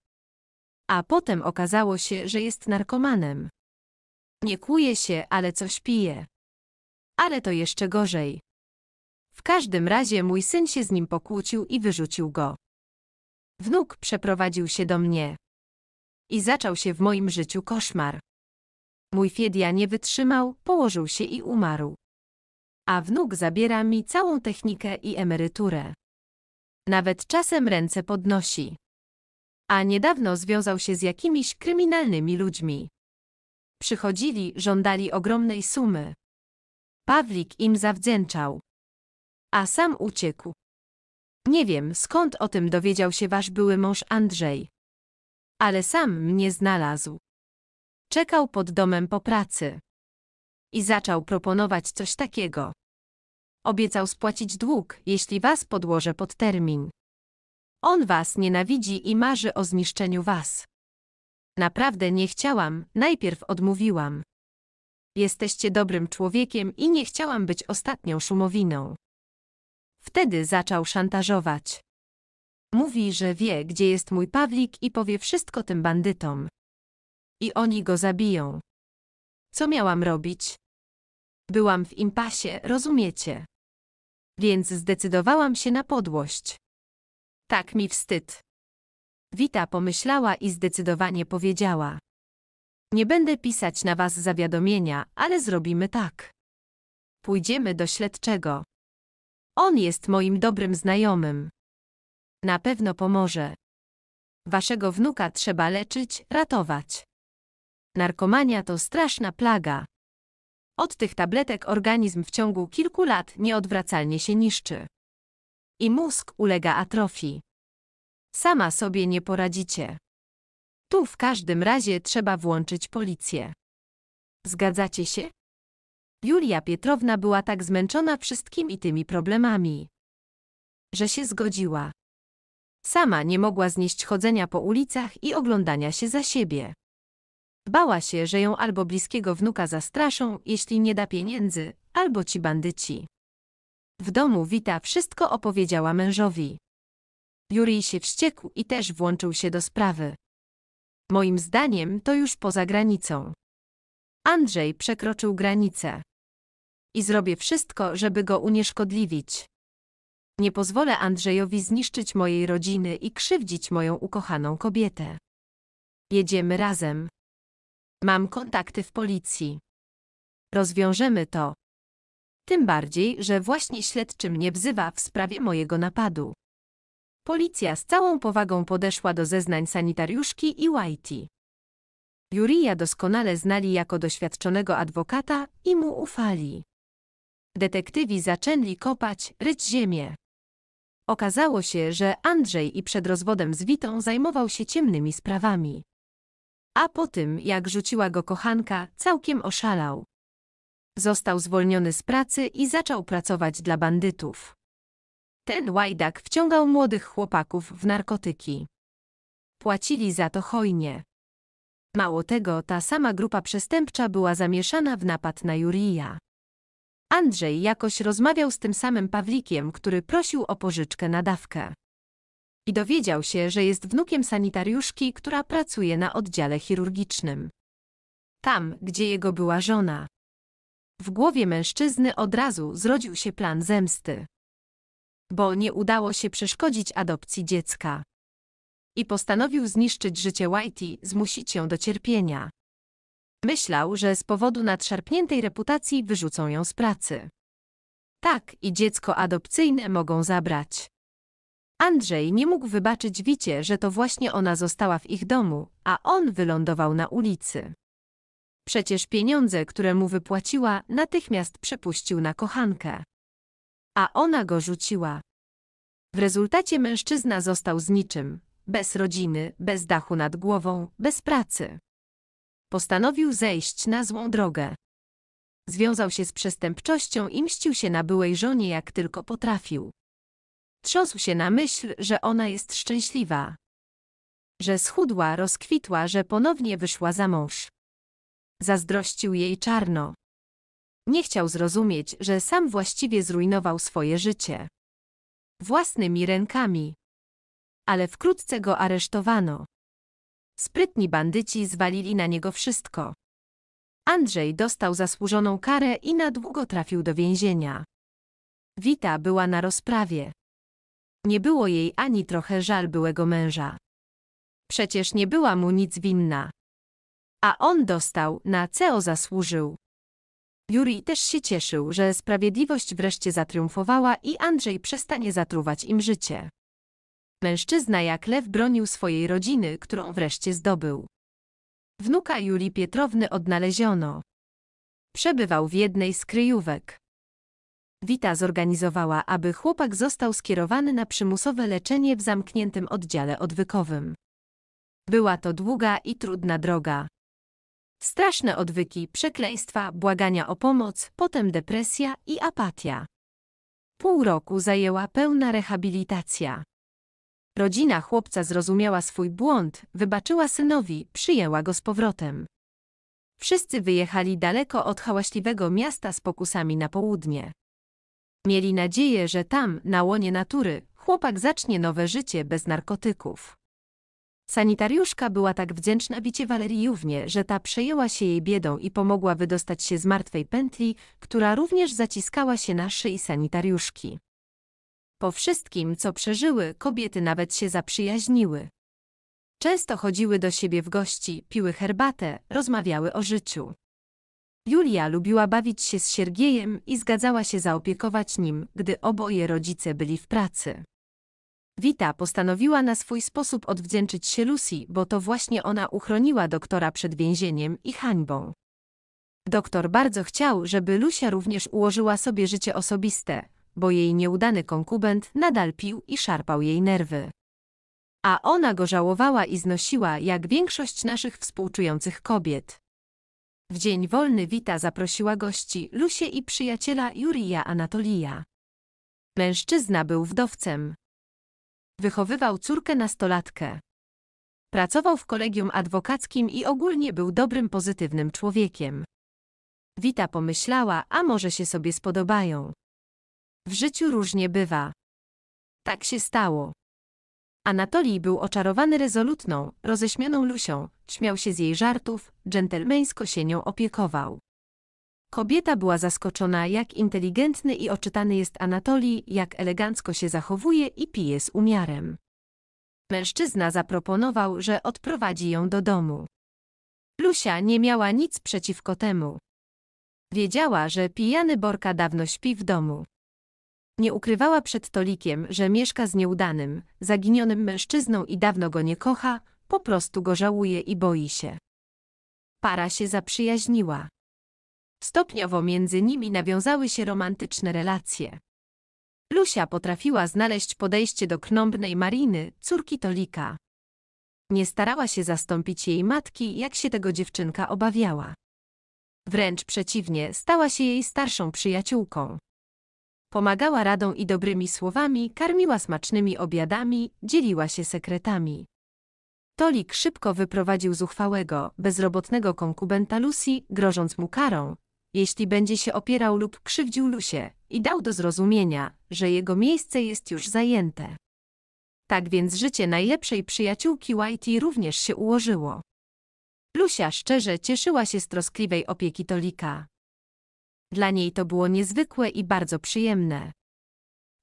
A potem okazało się, że jest narkomanem. Nie kłuje się, ale coś pije. Ale to jeszcze gorzej. W każdym razie mój syn się z nim pokłócił i wyrzucił go. Wnuk przeprowadził się do mnie. I zaczął się w moim życiu koszmar. Mój Fiedia nie wytrzymał, położył się i umarł a wnuk zabiera mi całą technikę i emeryturę. Nawet czasem ręce podnosi. A niedawno związał się z jakimiś kryminalnymi ludźmi. Przychodzili, żądali ogromnej sumy. Pawlik im zawdzięczał. A sam uciekł. Nie wiem, skąd o tym dowiedział się wasz były mąż Andrzej. Ale sam mnie znalazł. Czekał pod domem po pracy. I zaczął proponować coś takiego. Obiecał spłacić dług, jeśli was podłożę pod termin. On was nienawidzi i marzy o zniszczeniu was. Naprawdę nie chciałam, najpierw odmówiłam. Jesteście dobrym człowiekiem i nie chciałam być ostatnią szumowiną. Wtedy zaczął szantażować. Mówi, że wie, gdzie jest mój Pawlik i powie wszystko tym bandytom. I oni go zabiją. Co miałam robić? Byłam w impasie, rozumiecie? Więc zdecydowałam się na podłość. Tak mi wstyd. Wita pomyślała i zdecydowanie powiedziała. Nie będę pisać na was zawiadomienia, ale zrobimy tak. Pójdziemy do śledczego. On jest moim dobrym znajomym. Na pewno pomoże. Waszego wnuka trzeba leczyć, ratować. Narkomania to straszna plaga. Od tych tabletek organizm w ciągu kilku lat nieodwracalnie się niszczy. I mózg ulega atrofii. Sama sobie nie poradzicie. Tu w każdym razie trzeba włączyć policję. Zgadzacie się? Julia Pietrowna była tak zmęczona wszystkim i tymi problemami, że się zgodziła. Sama nie mogła znieść chodzenia po ulicach i oglądania się za siebie. Bała się, że ją albo bliskiego wnuka zastraszą, jeśli nie da pieniędzy, albo ci bandyci. W domu Wita wszystko opowiedziała mężowi. Jurij się wściekł i też włączył się do sprawy. Moim zdaniem to już poza granicą. Andrzej przekroczył granicę. I zrobię wszystko, żeby go unieszkodliwić. Nie pozwolę Andrzejowi zniszczyć mojej rodziny i krzywdzić moją ukochaną kobietę. Jedziemy razem. Mam kontakty w policji. Rozwiążemy to. Tym bardziej, że właśnie śledczy mnie wzywa w sprawie mojego napadu. Policja z całą powagą podeszła do zeznań sanitariuszki i Whitey. Jurija doskonale znali jako doświadczonego adwokata i mu ufali. Detektywi zaczęli kopać, ryć ziemię. Okazało się, że Andrzej i przed rozwodem z Witą zajmował się ciemnymi sprawami a po tym, jak rzuciła go kochanka, całkiem oszalał. Został zwolniony z pracy i zaczął pracować dla bandytów. Ten łajdak wciągał młodych chłopaków w narkotyki. Płacili za to hojnie. Mało tego, ta sama grupa przestępcza była zamieszana w napad na Jurija. Andrzej jakoś rozmawiał z tym samym Pawlikiem, który prosił o pożyczkę na dawkę i dowiedział się, że jest wnukiem sanitariuszki, która pracuje na oddziale chirurgicznym. Tam, gdzie jego była żona. W głowie mężczyzny od razu zrodził się plan zemsty. Bo nie udało się przeszkodzić adopcji dziecka. I postanowił zniszczyć życie Whitey, zmusić ją do cierpienia. Myślał, że z powodu nadszarpniętej reputacji wyrzucą ją z pracy. Tak, i dziecko adopcyjne mogą zabrać. Andrzej nie mógł wybaczyć Wicie, że to właśnie ona została w ich domu, a on wylądował na ulicy. Przecież pieniądze, które mu wypłaciła, natychmiast przepuścił na kochankę. A ona go rzuciła. W rezultacie mężczyzna został z niczym, bez rodziny, bez dachu nad głową, bez pracy. Postanowił zejść na złą drogę. Związał się z przestępczością i mścił się na byłej żonie jak tylko potrafił. Trząsł się na myśl, że ona jest szczęśliwa. Że schudła, rozkwitła, że ponownie wyszła za mąż. Zazdrościł jej czarno. Nie chciał zrozumieć, że sam właściwie zrujnował swoje życie. Własnymi rękami. Ale wkrótce go aresztowano. Sprytni bandyci zwalili na niego wszystko. Andrzej dostał zasłużoną karę i na długo trafił do więzienia. Wita była na rozprawie. Nie było jej ani trochę żal byłego męża. Przecież nie była mu nic winna. A on dostał, na co zasłużył. Juri też się cieszył, że sprawiedliwość wreszcie zatriumfowała i Andrzej przestanie zatruwać im życie. Mężczyzna jak lew bronił swojej rodziny, którą wreszcie zdobył. Wnuka Julii Pietrowny odnaleziono. Przebywał w jednej z kryjówek. Wita zorganizowała, aby chłopak został skierowany na przymusowe leczenie w zamkniętym oddziale odwykowym. Była to długa i trudna droga. Straszne odwyki, przekleństwa, błagania o pomoc, potem depresja i apatia. Pół roku zajęła pełna rehabilitacja. Rodzina chłopca zrozumiała swój błąd, wybaczyła synowi, przyjęła go z powrotem. Wszyscy wyjechali daleko od hałaśliwego miasta z pokusami na południe. Mieli nadzieję, że tam, na łonie natury, chłopak zacznie nowe życie bez narkotyków. Sanitariuszka była tak wdzięczna bicie Waleriównie, że ta przejęła się jej biedą i pomogła wydostać się z martwej pętli, która również zaciskała się na szyi sanitariuszki. Po wszystkim, co przeżyły, kobiety nawet się zaprzyjaźniły. Często chodziły do siebie w gości, piły herbatę, rozmawiały o życiu. Julia lubiła bawić się z Siergiejem i zgadzała się zaopiekować nim, gdy oboje rodzice byli w pracy. Wita postanowiła na swój sposób odwdzięczyć się Lucy, bo to właśnie ona uchroniła doktora przed więzieniem i hańbą. Doktor bardzo chciał, żeby Lucia również ułożyła sobie życie osobiste, bo jej nieudany konkubent nadal pił i szarpał jej nerwy. A ona go żałowała i znosiła, jak większość naszych współczujących kobiet. W dzień wolny Wita zaprosiła gości Lusie i przyjaciela Jurija Anatolija. Mężczyzna był wdowcem. Wychowywał córkę nastolatkę. Pracował w kolegium adwokackim i ogólnie był dobrym, pozytywnym człowiekiem. Wita pomyślała, a może się sobie spodobają. W życiu różnie bywa. Tak się stało. Anatolij był oczarowany rezolutną, roześmianą Lusią, śmiał się z jej żartów, dżentelmeńsko się nią opiekował. Kobieta była zaskoczona, jak inteligentny i oczytany jest Anatolij, jak elegancko się zachowuje i pije z umiarem. Mężczyzna zaproponował, że odprowadzi ją do domu. Lusia nie miała nic przeciwko temu. Wiedziała, że pijany Borka dawno śpi w domu. Nie ukrywała przed Tolikiem, że mieszka z nieudanym, zaginionym mężczyzną i dawno go nie kocha, po prostu go żałuje i boi się. Para się zaprzyjaźniła. Stopniowo między nimi nawiązały się romantyczne relacje. Lusia potrafiła znaleźć podejście do knąbnej Mariny, córki Tolika. Nie starała się zastąpić jej matki, jak się tego dziewczynka obawiała. Wręcz przeciwnie, stała się jej starszą przyjaciółką. Pomagała radą i dobrymi słowami, karmiła smacznymi obiadami, dzieliła się sekretami. Tolik szybko wyprowadził zuchwałego, bezrobotnego konkubenta Lucy, grożąc mu karą, jeśli będzie się opierał lub krzywdził Lucie, i dał do zrozumienia, że jego miejsce jest już zajęte. Tak więc życie najlepszej przyjaciółki Whitey również się ułożyło. Lucia szczerze cieszyła się z troskliwej opieki Tolika. Dla niej to było niezwykłe i bardzo przyjemne.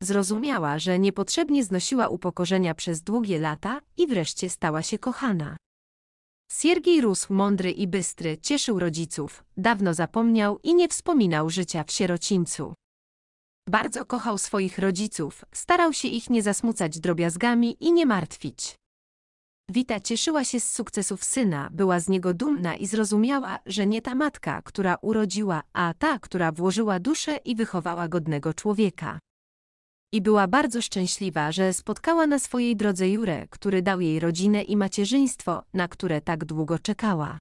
Zrozumiała, że niepotrzebnie znosiła upokorzenia przez długie lata i wreszcie stała się kochana. Siergiej rósł mądry i bystry, cieszył rodziców, dawno zapomniał i nie wspominał życia w sierocińcu. Bardzo kochał swoich rodziców, starał się ich nie zasmucać drobiazgami i nie martwić. Wita cieszyła się z sukcesów syna, była z niego dumna i zrozumiała, że nie ta matka, która urodziła, a ta, która włożyła duszę i wychowała godnego człowieka. I była bardzo szczęśliwa, że spotkała na swojej drodze Jurę, który dał jej rodzinę i macierzyństwo, na które tak długo czekała.